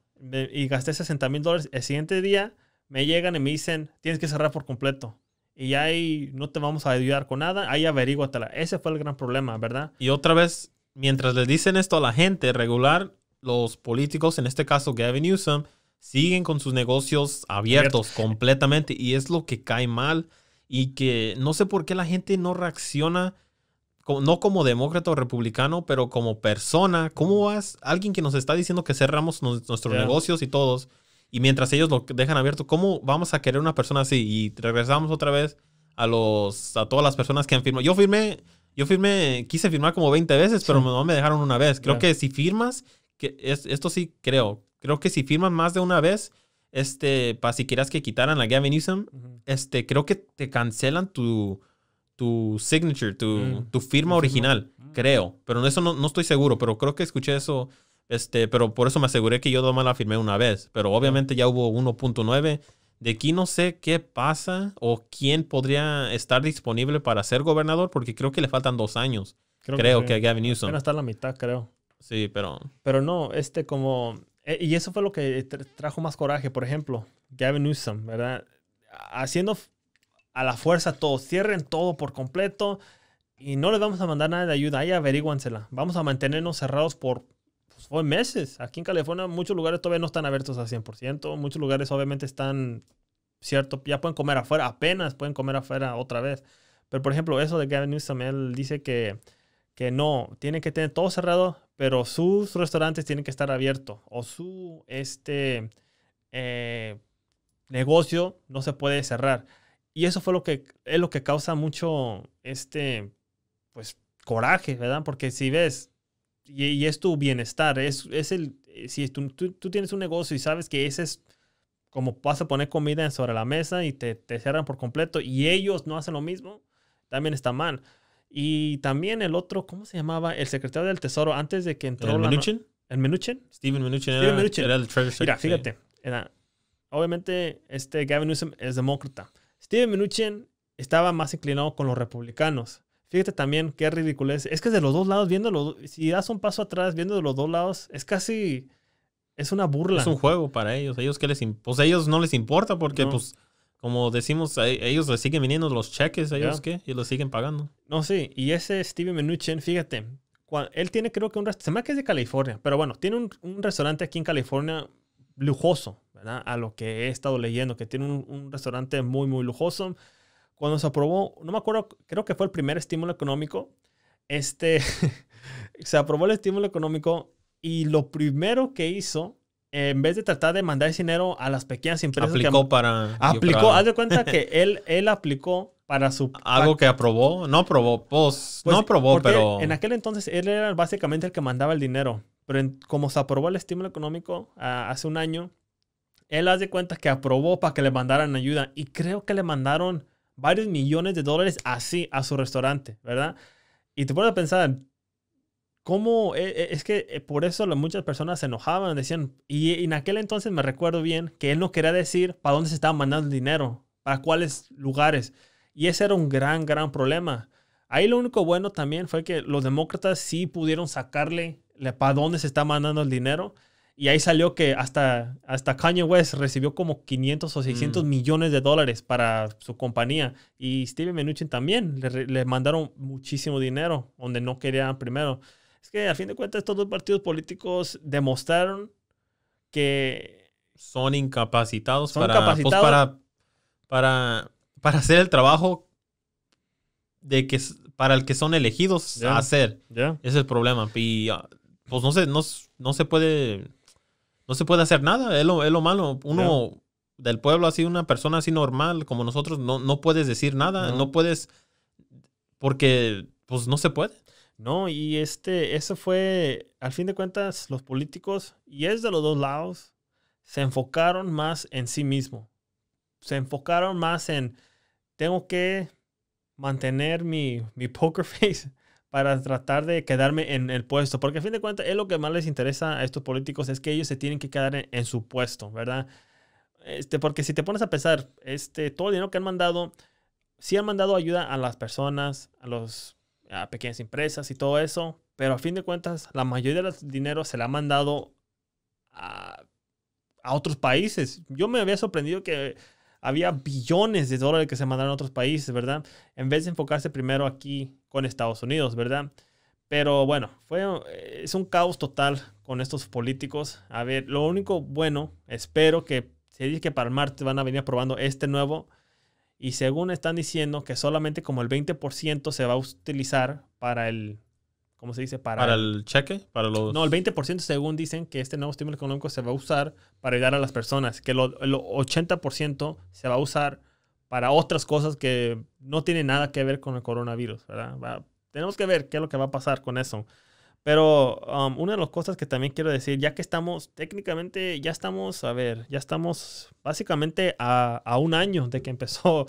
y gasté 60 mil dólares. El siguiente día me llegan y me dicen, tienes que cerrar por completo. Y ahí no te vamos a ayudar con nada, ahí la Ese fue el gran problema, ¿verdad? Y otra vez, mientras les dicen esto a la gente regular, los políticos, en este caso Gavin Newsom, siguen con sus negocios abiertos completamente y es lo que cae mal y que no sé por qué la gente no reacciona no como demócrata o republicano, pero como persona, ¿cómo vas? Alguien que nos está diciendo que cerramos nuestros negocios y todos, y mientras ellos lo dejan abierto, ¿cómo vamos a querer una persona así? Y regresamos otra vez a los a todas las personas que han firmado. Yo firmé, yo firmé, quise firmar como 20 veces, pero no me dejaron una vez. Creo que si firmas, que es, esto sí creo, creo que si firmas más de una vez, este, para si quieras que quitaran la Gavin Newsom, este, creo que te cancelan tu tu signature, tu, mm. tu firma original, mm. creo. Pero eso no, no, estoy seguro, pero creo que escuché eso. Este, pero por eso me aseguré que yo nomás la firmé una vez. Pero obviamente ya hubo 1.9. De aquí no sé qué pasa o quién podría estar disponible para ser gobernador, porque creo que le faltan dos años. Creo, que, Gavin Newsom. está la mitad, creo. Sí, pero. Pero no, este como. Eh, y eso fue lo que trajo más coraje. Por ejemplo, Gavin Newsom, ¿verdad? Haciendo a la fuerza todo, cierren todo por completo y no les vamos a mandar nada de ayuda, ahí averíguansela. Vamos a mantenernos cerrados por pues, meses. Aquí en California muchos lugares todavía no están abiertos al 100%, muchos lugares obviamente están, cierto, ya pueden comer afuera, apenas pueden comer afuera otra vez. Pero por ejemplo, eso de Gavin Newsom, él dice que, que no, tiene que tener todo cerrado, pero sus restaurantes tienen que estar abiertos o su este, eh, negocio no se puede cerrar. Y eso fue lo que es lo que causa mucho este pues coraje, ¿verdad? Porque si ves, y, es tu bienestar, es, es el, eh, si tú, tienes un negocio y sabes que ese es como vas a poner comida sobre la mesa y te, te cierran por completo y ellos no hacen lo mismo, también está mal. Y también el otro, ¿cómo se llamaba? El secretario del Tesoro, antes de que entró... ¿El Mnuchin? ¿El Steven Mnuchin. Steven Era, el Mira, fíjate, era, obviamente este Gavin Newsom es demócrata. Steven Mnuchin estaba más inclinado con los republicanos. Fíjate también qué ridiculez. Es que de los dos lados, viéndolo, si das un paso atrás, viendo de los dos lados, es casi. Es una burla. Es un juego para ellos. Ellos qué les pues, ellos no les importa porque, pues, como decimos, a ellos les siguen viniendo los cheques, ellos qué, y los siguen pagando. No, sí. Y ese Steven Mnuchin, fíjate, él tiene creo que un restaurante, se me que es de California, pero bueno, tiene un restaurante aquí en California lujoso. A lo que he estado leyendo, que tiene un, restaurante muy, muy lujoso. Cuando se aprobó, no me acuerdo, creo que fue el primer estímulo económico, este, se aprobó el estímulo económico y lo primero que hizo, en vez de tratar de mandar ese dinero a las pequeñas empresas. Aplicó para... Aplicó, haz de cuenta que él, él aplicó para su... Algo que aprobó, no aprobó, pues, no pues, aprobó, pero... En aquel entonces él era básicamente el que mandaba el dinero, pero como se aprobó el estímulo económico ah, hace un año, él hace cuenta que aprobó para que le mandaran ayuda y creo que le mandaron varios millones de dólares así a su restaurante, ¿verdad? Y te pones a pensar, ¿cómo? E, e, es que eh, por eso muchas personas se enojaban, decían, y en aquel entonces me recuerdo bien que él no quería decir para dónde se estaba mandando el dinero, para cuáles lugares. Y ese era un gran, gran problema. Ahí lo único bueno también fue que los demócratas sí pudieron sacarle para dónde se está mandando el dinero y ahí salió que hasta, hasta Kanye West recibió como 500 o 600 mm. millones de dólares para su compañía. Y Steven Mnuchin también le, mandaron muchísimo dinero donde no querían primero. Es que a fin de cuentas estos dos partidos políticos demostraron que... Son incapacitados, pues, para, para, para, hacer el trabajo de que, para el que son elegidos a hacer. Ese es el problema. Y ah, pues no no, no se puede no se puede hacer nada, es lo, es malo. Uno del pueblo así, una persona así normal como nosotros, no, puedes decir nada, no. puedes, porque pues no se puede. No, y este, eso fue, al fin de cuentas, los políticos, y es de los dos lados, se enfocaron más en sí mismo. Se enfocaron más en, tengo que mantener mi, mi poker face, para tratar de quedarme en el puesto, porque a fin de cuentas es lo que más les interesa a estos políticos, es que ellos se tienen que quedar en, su puesto, ¿verdad? Este, porque si te pones a pensar, este, todo el dinero que han mandado, sí han mandado ayuda a las personas, a los pequeñas empresas y todo eso, pero a fin de cuentas la mayoría del dinero se le ha mandado a, a otros países. Yo me había sorprendido que había billones de dólares que se mandaron a otros países, ¿verdad? En vez de enfocarse primero aquí con Estados Unidos, ¿verdad? Pero bueno, fue, eh, es un caos total con estos políticos. A ver, lo único bueno, espero que se dice que para el martes van a venir aprobando este nuevo. Y según están diciendo que solamente como el 20% se va a utilizar para el ¿cómo se dice? Para, el cheque, para los... No, el 20% según dicen que este nuevo estímulo económico se va a usar para ayudar a las personas, que el 80% se va a usar para otras cosas que no tienen nada que ver con el coronavirus, ¿verdad? tenemos que ver qué es lo que va a pasar con eso. Pero um, una de las cosas que también quiero decir, ya que estamos técnicamente, ya estamos, a ver, ya estamos básicamente a, a un año de que empezó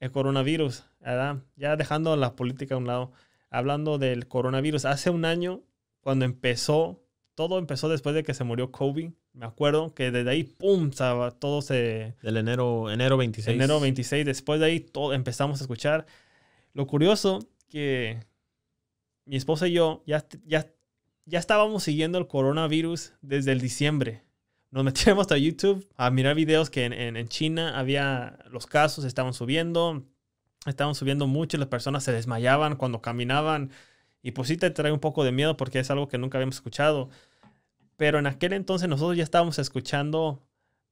el coronavirus, ¿verdad? Ya dejando la política a un lado hablando del coronavirus, hace un año, cuando empezó, todo empezó después de que se murió Kobe. Me acuerdo que desde ahí, ¡pum! Todo se... Del enero, enero 26. Enero 26, después de ahí todo, empezamos a escuchar. Lo curioso que mi esposa y yo ya, ya, ya estábamos siguiendo el coronavirus desde el diciembre. Nos metíamos a YouTube a mirar videos que en, en, en China había los casos, estaban subiendo, estaban subiendo mucho y las personas se desmayaban cuando caminaban. Y pues sí te trae un poco de miedo porque es algo que nunca habíamos escuchado. Pero en aquel entonces nosotros ya estábamos escuchando,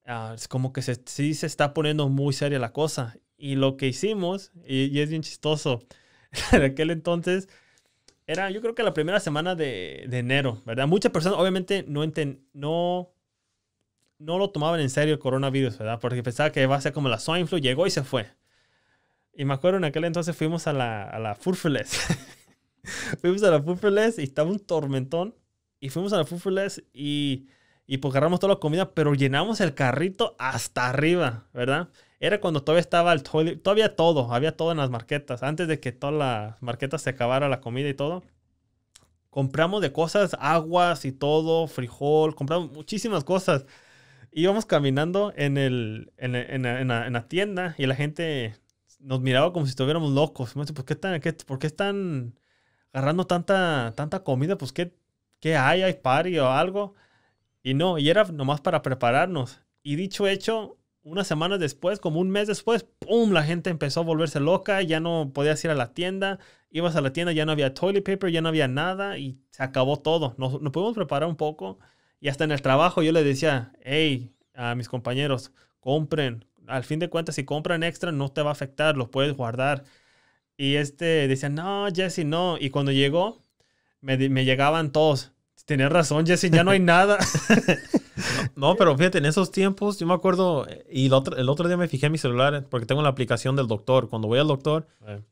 ah, como que sí se está poniendo muy seria la cosa. Y lo que hicimos, y, es bien chistoso, en aquel entonces era yo creo que la primera semana de, enero, ¿verdad? Muchas personas obviamente no, enten, no, no lo tomaban en serio el coronavirus, ¿verdad? Porque pensaba que iba a ser como la swine flu, llegó y se fue. Y me acuerdo en aquel entonces fuimos a la, a la fuimos a la Furfules y estaba un tormentón. Y fuimos a la Furfules y, y pues agarramos toda la comida, pero llenamos el carrito hasta arriba, ¿verdad? Era cuando todavía estaba el todavía todo, había todo en las marquetas. Antes de que todas las marquetas se acabara la comida y todo. Compramos de cosas, aguas y todo, frijol, compramos muchísimas cosas íbamos caminando en, el, en, en, en, en, la, tienda y la gente nos miraba como si estuviéramos locos. ¿Por qué están, qué, por qué están agarrando tanta, tanta comida? Pues, ¿qué, ¿qué hay? ¿Hay party o algo? Y no, y era nomás para prepararnos. Y dicho hecho, unas semanas después, como un mes después, ¡pum! La gente empezó a volverse loca, ya no podías ir a la tienda, ibas a la tienda, ya no había toilet paper, ya no había nada y se acabó todo. Nos, nos pudimos preparar un poco y hasta en el trabajo yo le decía, hey, a mis compañeros, compren, al fin de cuentas, si compran extra, no te va a afectar, los puedes guardar. Y este decía, no, Jesse, no. Y cuando llegó, me, llegaban todos. Tenías razón, Jesse, ya no hay nada. no, pero fíjate, en esos tiempos, yo me acuerdo, eh, y el otro, el día me fijé en mi celular, porque tengo la aplicación del doctor. Cuando voy al doctor,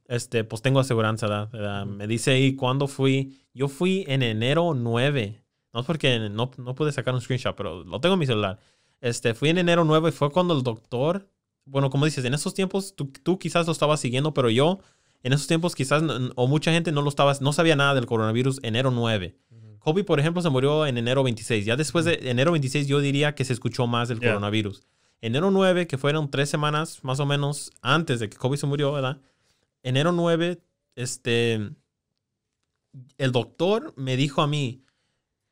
este, pues tengo aseguranza, ¿verdad? Me dice ahí cuándo fui. Yo fui en enero 9. No es porque no, no pude sacar un screenshot, pero lo tengo en mi celular. Este, fui en enero 9 y fue cuando el doctor, bueno, como dices, en esos tiempos tú, quizás lo estabas siguiendo, pero yo en esos tiempos quizás o mucha gente no lo estaba, no sabía nada del coronavirus enero 9. Kobe, por ejemplo, se murió en enero 26. Ya después de enero 26 yo diría que se escuchó más del coronavirus. Enero 9, que fueron tres semanas más o menos antes de que Kobe se murió, ¿verdad? Enero 9, este, el doctor me dijo a mí,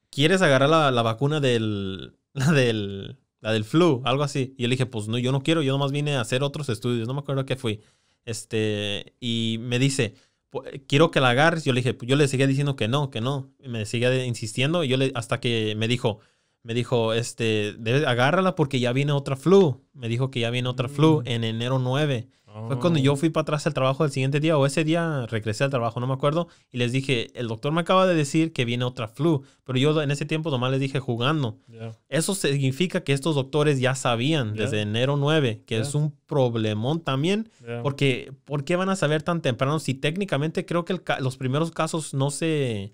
¿quieres agarrar la, la vacuna del, la del, la del flu, algo así. Y yo le dije, pues no, yo no quiero, yo nomás vine a hacer otros estudios, no me acuerdo qué fui. Este, y me dice, quiero que la agarres. Yo le dije, pues, yo le seguía diciendo que no, que no. me seguía insistiendo y yo le, hasta que me dijo, me dijo, este, agárrala porque ya viene otra flu. Me dijo que ya viene otra flu mm. en enero 9. Fue cuando oh. yo fui para atrás al trabajo el siguiente día o ese día regresé al trabajo, no me acuerdo, y les dije, el doctor me acaba de decir que viene otra flu, pero yo en ese tiempo nomás les dije jugando. Eso significa que estos doctores ya sabían desde enero 9 que es un problemón también, porque ¿por qué van a saber tan temprano si técnicamente creo que los primeros casos no se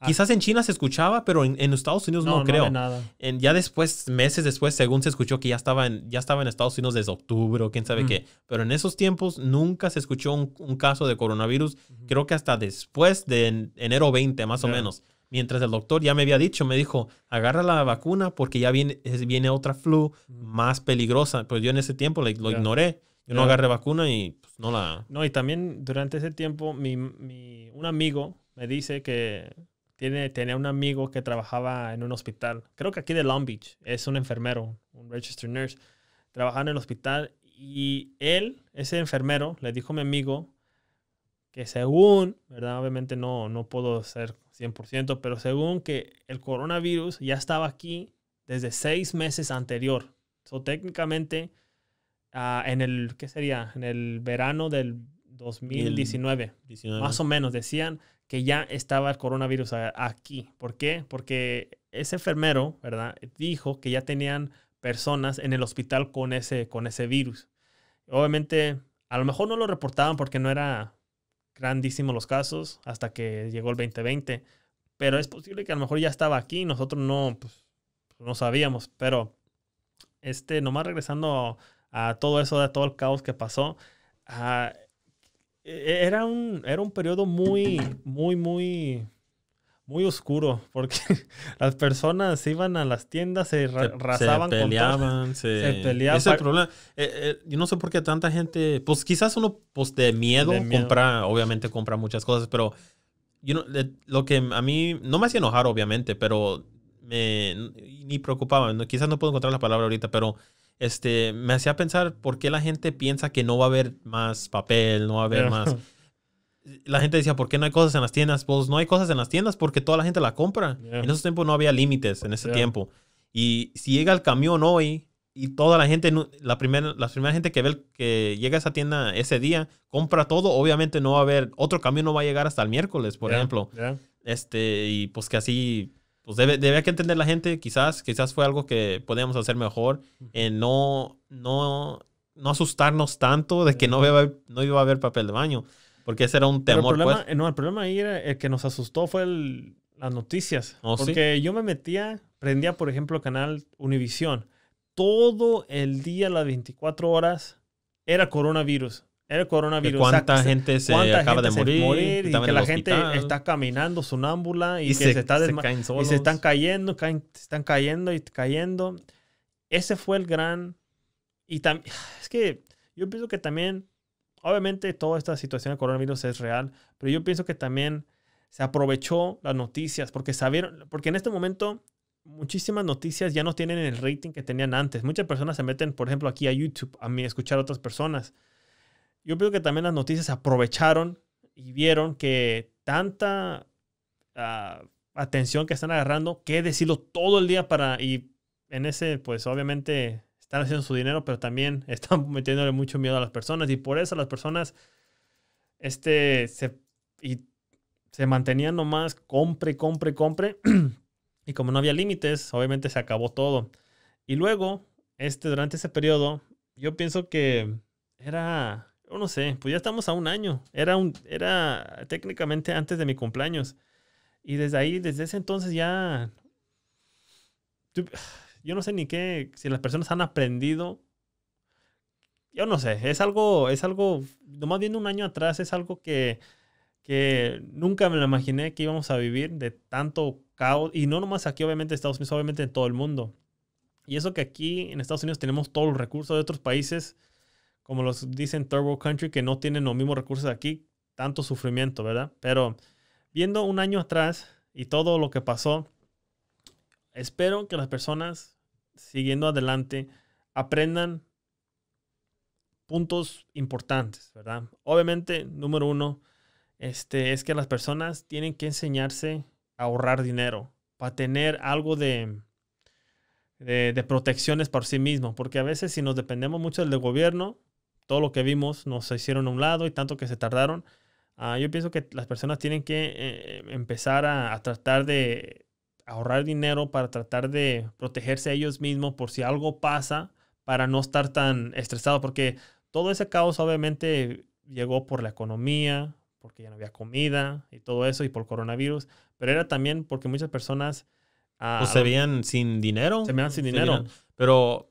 Ah. Quizás en China se escuchaba, pero en, Estados Unidos no, no creo. No nada. ya después, meses después, según se escuchó que ya estaba en, ya estaba en Estados Unidos desde octubre quién sabe mm. qué. Pero en esos tiempos nunca se escuchó un, caso de coronavirus. Creo que hasta después de enero 20, más o menos. Mientras el doctor ya me había dicho, me dijo, agarra la vacuna porque ya viene, viene otra flu más peligrosa. Pues yo en ese tiempo lo ignoré. Yo no agarré vacuna y pues, no la... No, y también durante ese tiempo mi, mi, un amigo me dice que tiene, tenía un amigo que trabajaba en un hospital, creo que aquí de Long Beach, es un enfermero, un registered nurse, trabajaba en el hospital y él, ese enfermero, le dijo a mi amigo que según, ¿verdad? Obviamente no, no puedo ser 100%, pero según que el coronavirus ya estaba aquí desde seis meses anterior. So, técnicamente, ah, en el, ¿qué sería? En el verano del 2019, más o menos, decían que ya estaba el coronavirus aquí. ¿Por qué? Porque ese enfermero, ¿verdad? Dijo que ya tenían personas en el hospital con ese, con ese virus. Obviamente, a lo mejor no lo reportaban porque no era grandísimo los casos hasta que llegó el 2020, pero es posible que a lo mejor ya estaba aquí, nosotros no, pues, no sabíamos, pero este, nomás regresando a todo eso, a todo el caos que pasó, a ah, e-, e-, era un, era un periodo muy, muy, muy, muy oscuro, porque las personas iban a las tiendas, se, razaban se Se peleaban, se, peleaban. Ese es el problema. Eh, eh, yo no sé por qué tanta gente, pues quizás uno pues de miedo, compra, obviamente compra muchas cosas, pero yo lo que a mí no me hacía enojar, obviamente, pero me ni preocupaba. No, quizás no puedo encontrar la palabra ahorita, pero este, me hacía pensar por qué la gente piensa que no va a haber más papel, no va a haber más... La gente decía, ¿por qué no hay cosas en las tiendas? Pues no hay cosas en las tiendas porque toda la gente la compra. En esos tiempos no había límites, en ese tiempo. Y si llega el camión hoy y toda la gente, la primera, la primera gente que ve que llega a esa tienda ese día, compra todo, obviamente no va a haber, otro camión no va a llegar hasta el miércoles, por ejemplo. Este, y pues que así pues debe, que entender la gente, quizás, quizás fue algo que podíamos hacer mejor, en no, no, no asustarnos tanto de que no iba, no iba a haber papel de baño, porque ese era un temor. el pues. problema, eh, No, el problema ahí era el que nos asustó fue las noticias, oh, porque yo me metía, prendía, por ejemplo, canal Univisión, todo el día, las 24 horas, era coronavirus el coronavirus. cuánta gente se acaba de morir, y que la gente está caminando sonámbula y, y que se, está y se están cayendo, caen, están cayendo y cayendo. Ese fue el gran y también es que yo pienso que también obviamente toda esta situación del coronavirus es real, pero yo pienso que también se aprovechó las noticias porque sabieron porque en este momento muchísimas noticias ya no tienen el rating que tenían antes. Muchas personas se meten, por ejemplo, aquí a YouTube a mí, escuchar a otras personas yo creo que también las noticias aprovecharon y vieron que tanta ah, atención que están agarrando, que decirlo todo el día para, y en ese, pues obviamente están haciendo su dinero, pero también están metiéndole mucho miedo a las personas y por eso las personas, este, se, y se mantenían nomás, compre, compre, compre, y como no había límites, obviamente se acabó todo. Y luego, este, durante ese periodo, yo pienso que era yo no sé, pues ya estamos a un año. Era, un, era técnicamente antes de mi cumpleaños. Y desde ahí, desde ese entonces ya... Yo, no sé ni qué, si las personas han aprendido. Yo no sé, es algo, es algo, nomás viendo un año atrás, es algo que, que nunca me lo imaginé que íbamos a vivir de tanto caos. Y no nomás aquí, obviamente, en Estados Unidos, obviamente en todo el mundo. Y eso que aquí en Estados Unidos tenemos todos los recursos de otros países como los dicen Turbo Country, que no tienen los mismos recursos aquí, tanto sufrimiento, ¿verdad? Pero viendo un año atrás y todo lo que pasó, espero que las personas siguiendo adelante aprendan puntos importantes, ¿verdad? Obviamente, número uno, este, es que las personas tienen que enseñarse a ahorrar dinero para tener algo de, de, protecciones por sí mismos, porque a veces si nos dependemos mucho del gobierno, todo lo que vimos nos hicieron a un lado y tanto que se tardaron. Ah, yo pienso que las personas tienen que eh, em, empezar a, tratar de ahorrar dinero para tratar de protegerse a ellos mismos por si algo pasa, para no estar tan estresados. porque todo ese caos obviamente llegó por la economía, porque ya no había comida y todo eso, y por coronavirus, pero era también porque muchas personas... Ah, se veían sin dinero. Se veían sin dinero. pero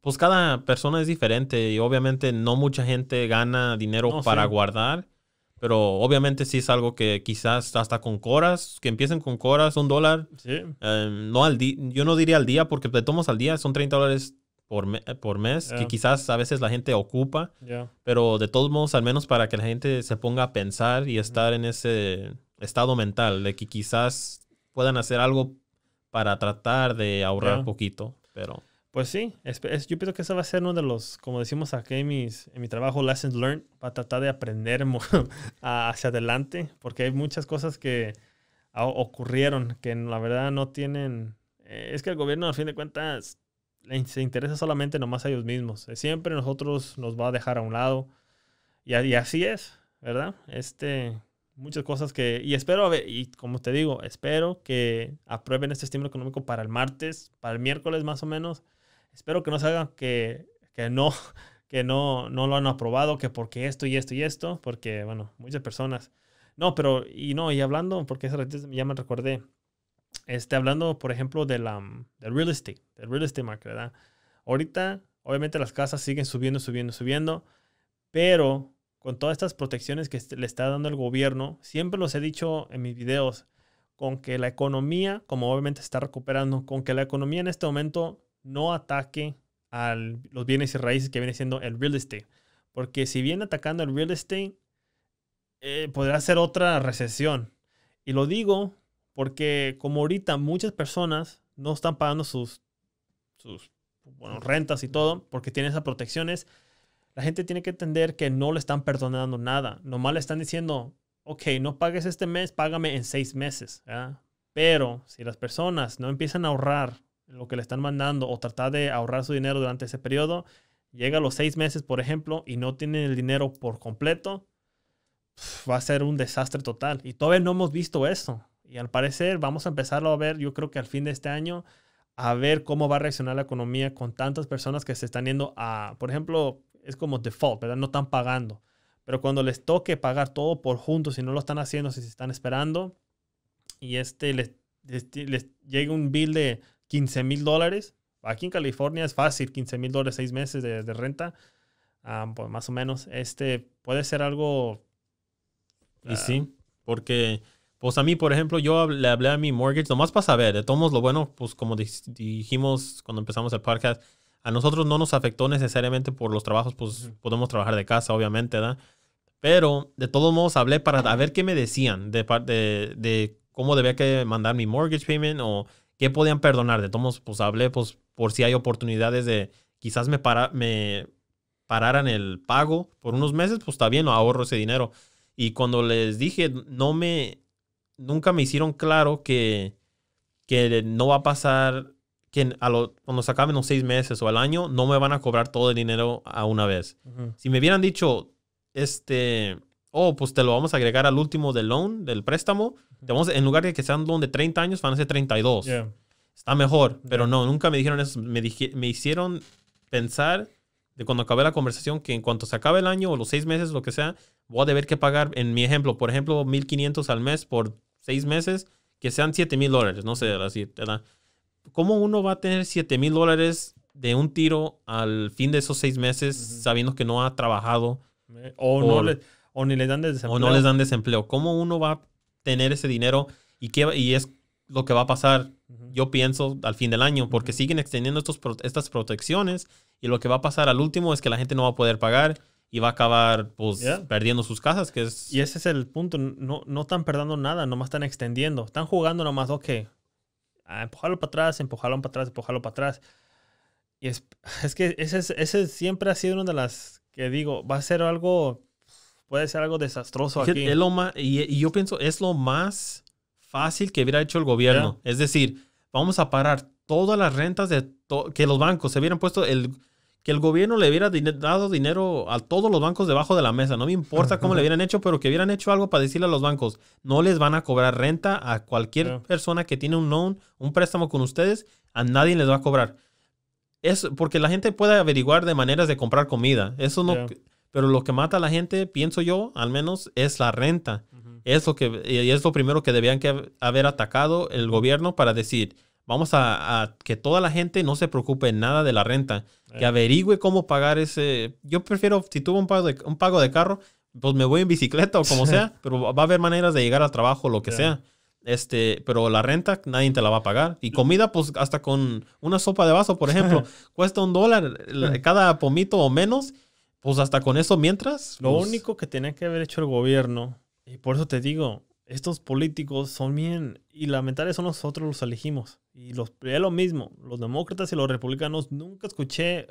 pues cada persona es diferente y obviamente no mucha gente gana dinero para guardar, pero obviamente sí es algo que quizás hasta con coras, que empiecen con coras, un dólar, em, no al yo no diría al día porque te tomas al día, son 30 dólares por, por mes, que quizás a veces la gente ocupa, pero de todos modos, al menos para que la gente se ponga a pensar y estar en ese estado mental de que quizás puedan hacer algo para tratar de ahorrar poquito, pero... Pues sí, yo pienso que eso va a ser uno de los, como decimos aquí en, en mi trabajo, lessons learned, para tratar de aprender hacia adelante, porque hay muchas cosas que ocurrieron que la verdad no tienen... Eh, es que el gobierno, al fin de cuentas, se interesa solamente nomás a ellos mismos. Eh, siempre nosotros nos va a dejar a un lado. Y, así es, ¿verdad? Este, muchas cosas que... Y espero, y como te digo, espero que aprueben este estímulo económico para el martes, para el miércoles más o menos, espero que no se que, que no, que no, no lo han aprobado, que porque esto y esto y esto, porque, bueno, muchas personas. No, pero, y no, y hablando, porque ya me recordé, este, hablando, por ejemplo, de la del real estate, del real estate market, ¿verdad? Ahorita, obviamente, las casas siguen subiendo, subiendo, subiendo, pero con todas estas protecciones que le está dando el gobierno, siempre los he dicho en mis videos, con que la economía, como obviamente está recuperando, con que la economía en este momento no ataque a los bienes y raíces que viene siendo el real estate. Porque si viene atacando el real estate, eh, podrá ser otra recesión. Y lo digo porque como ahorita muchas personas no están pagando sus, sus bueno, rentas y todo, porque tienen esas protecciones, la gente tiene que entender que no le están perdonando nada. Nomás le están diciendo, ok, no pagues este mes, págame en seis meses. Pero si las personas no empiezan a ahorrar lo que le están mandando o tratar de ahorrar su dinero durante ese periodo, llega a los seis meses, por ejemplo, y no tienen el dinero por completo, va a ser un desastre total. Y todavía no hemos visto eso. Y al parecer vamos a empezarlo a ver, yo creo que al fin de este año, a ver cómo va a reaccionar la economía con tantas personas que se están yendo a, por ejemplo, es como default, ¿verdad? No están pagando. Pero cuando les toque pagar todo por juntos, si no lo están haciendo, si se están esperando, y este les, les, les llega un bill de 15 mil dólares. Aquí en California es fácil, 15 mil dólares, seis meses de, renta, ah, pues más o menos. Este puede ser algo. y ah, sí, porque, pues a mí, por ejemplo, yo le hablé a mi mortgage, nomás para saber, de todos lo bueno, pues como dijimos cuando empezamos el podcast, a nosotros no nos afectó necesariamente por los trabajos, pues podemos trabajar de casa, obviamente, ¿verdad? Pero de todos modos hablé para ver qué me decían de, de, de cómo debía que mandar mi mortgage payment o ¿Qué podían perdonar? De todos, pues hablé, pues por si hay oportunidades de quizás me, para, me pararan el pago por unos meses, pues está bien, no ahorro ese dinero. Y cuando les dije, no me, nunca me hicieron claro que, que no va a pasar, que a lo, cuando se acaben los seis meses o al año, no me van a cobrar todo el dinero a una vez. Si me hubieran dicho, este, oh, pues te lo vamos a agregar al último del loan, del préstamo, en lugar de que sean donde 30 años, van a ser 32. Está mejor. Pero no, nunca me dijeron eso. Me, me hicieron pensar de cuando acabé la conversación que en cuanto se acabe el año o los seis meses, lo que sea, voy a deber que pagar, en mi ejemplo, por ejemplo, 1.500 al mes por seis meses, que sean 7.000 dólares. No sé, así, ¿verdad? ¿Cómo uno va a tener 7.000 dólares de un tiro al fin de esos seis meses sabiendo que no ha trabajado? O, no le, ni les dan desempleo. O no les dan desempleo. ¿Cómo uno va a tener ese dinero y, qué, y es lo que va a pasar, yo pienso, al fin del año, porque siguen extendiendo estos, estas protecciones y lo que va a pasar al último es que la gente no va a poder pagar y va a acabar pues perdiendo sus casas, que es... Y ese es el punto, no, no están perdiendo nada, nomás están extendiendo, están jugando nomás, ok, a ah, empujarlo para atrás, empujarlo para atrás, empujarlo para atrás. Y es, es que ese, ese siempre ha sido una de las que digo, va a ser algo puede ser algo desastroso aquí. y, yo pienso, es lo más fácil que hubiera hecho el gobierno. Es decir, vamos a parar todas las rentas de que los bancos se hubieran puesto el que el gobierno le hubiera dado dinero a todos los bancos debajo de la mesa. No me importa cómo le hubieran hecho, pero que hubieran hecho algo para decirle a los bancos, no les van a cobrar renta a cualquier persona que tiene un loan, un préstamo con ustedes, a nadie les va a cobrar. Es porque la gente puede averiguar de maneras de comprar comida. Eso no pero lo que mata a la gente, pienso yo, al menos, es la renta. que y es lo primero que debían que haber atacado el gobierno para decir, vamos a, que toda la gente no se preocupe en nada de la renta, que eh. averigüe cómo pagar ese. Yo prefiero, si tuvo un pago de, un pago de carro, pues me voy en bicicleta o como sea, pero va a haber maneras de llegar al trabajo, lo que sea. Este, pero la renta nadie te la va a pagar. Y comida, pues hasta con una sopa de vaso, por ejemplo, cuesta un dólar cada pomito o menos pues hasta con eso mientras. Lo pues, único que tenía que haber hecho el gobierno, y por eso te digo, estos políticos son bien, y lamentables son nosotros los elegimos. Y los, es lo mismo, los demócratas y los republicanos, nunca escuché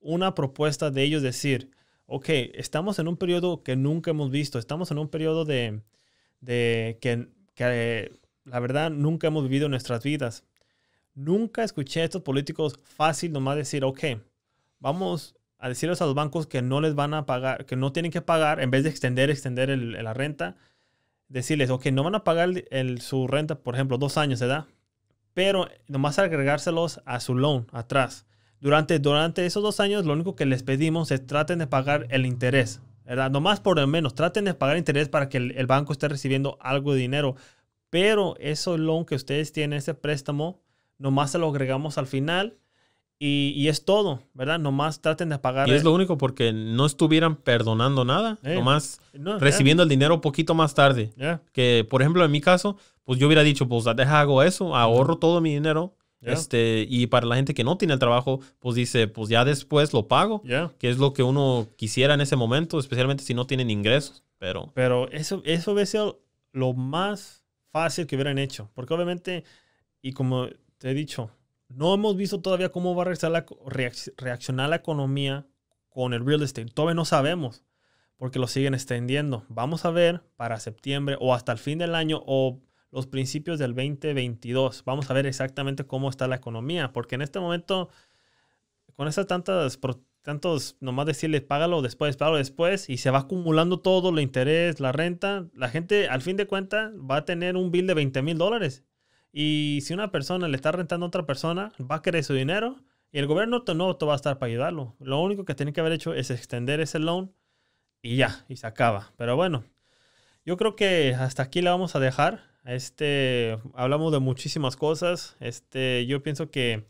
una propuesta de ellos decir, ok, estamos en un periodo que nunca hemos visto, estamos en un periodo de, de que, la verdad nunca hemos vivido nuestras vidas. Nunca escuché a estos políticos fácil nomás decir, ok, vamos a decirles a los bancos que no les van a pagar, que no tienen que pagar, en vez de extender, extender la renta, decirles, ok, no van a pagar su renta, por ejemplo, dos años ¿verdad? pero nomás agregárselos a su loan atrás. Durante, durante esos dos años, lo único que les pedimos es traten de pagar el interés, ¿verdad? Nomás por lo menos, traten de pagar interés para que el, banco esté recibiendo algo de dinero. Pero eso loan que ustedes tienen, ese préstamo, nomás se lo agregamos al final y, es todo, ¿verdad? Nomás traten de pagar. Y es lo único porque no estuvieran perdonando nada, eh, nomás recibiendo el dinero un poquito más tarde. Que, por ejemplo, en mi caso, pues yo hubiera dicho, pues deja, hago eso, ahorro todo mi dinero. Este, y para la gente que no tiene el trabajo, pues dice, pues ya después lo pago, que es lo que uno quisiera en ese momento, especialmente si no tienen ingresos. Pero, pero eso, eso hubiera sido lo más fácil que hubieran hecho, porque obviamente, y como te he dicho, no hemos visto todavía cómo va a reaccionar la economía con el real estate. Todavía no sabemos porque lo siguen extendiendo. Vamos a ver para septiembre o hasta el fin del año o los principios del 2022. Vamos a ver exactamente cómo está la economía, porque en este momento, con esas tantas, tantos, nomás decirles págalo después, págalo después, y se va acumulando todo, el interés, la renta, la gente al fin de cuentas va a tener un bill de 20 mil dólares y si una persona le está rentando a otra persona, va a querer su dinero y el gobierno no va a estar para ayudarlo. Lo único que tiene que haber hecho es extender ese loan y ya, y se acaba. Pero bueno, yo creo que hasta aquí la vamos a dejar. Este, hablamos de muchísimas cosas. Este, yo pienso que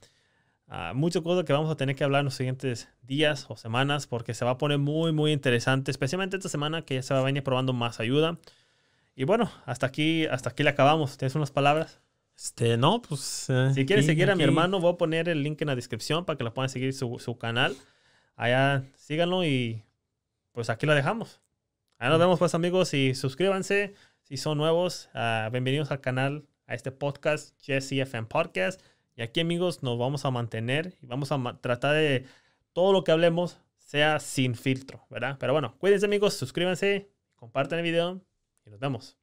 ah, muchas cosas que vamos a tener que hablar en los siguientes días o semanas porque se va a poner muy, muy interesante, especialmente esta semana que ya se va a venir probando más ayuda. Y bueno, hasta aquí, hasta aquí le acabamos. ¿Tienes unas palabras? Este, no, pues. Eh, si quieren seguir a mi hermano, voy a poner el link en la descripción para que la puedan seguir su, canal. Allá síganlo y pues aquí lo dejamos. Ahí nos vemos, pues, amigos, y suscríbanse si son nuevos. Ah, bienvenidos al canal, a este podcast, Jesse FM Podcast. Y aquí, amigos, nos vamos a mantener y vamos a tratar de todo lo que hablemos sea sin filtro, ¿verdad? Pero bueno, cuídense, amigos, suscríbanse, compartan el video y nos vemos.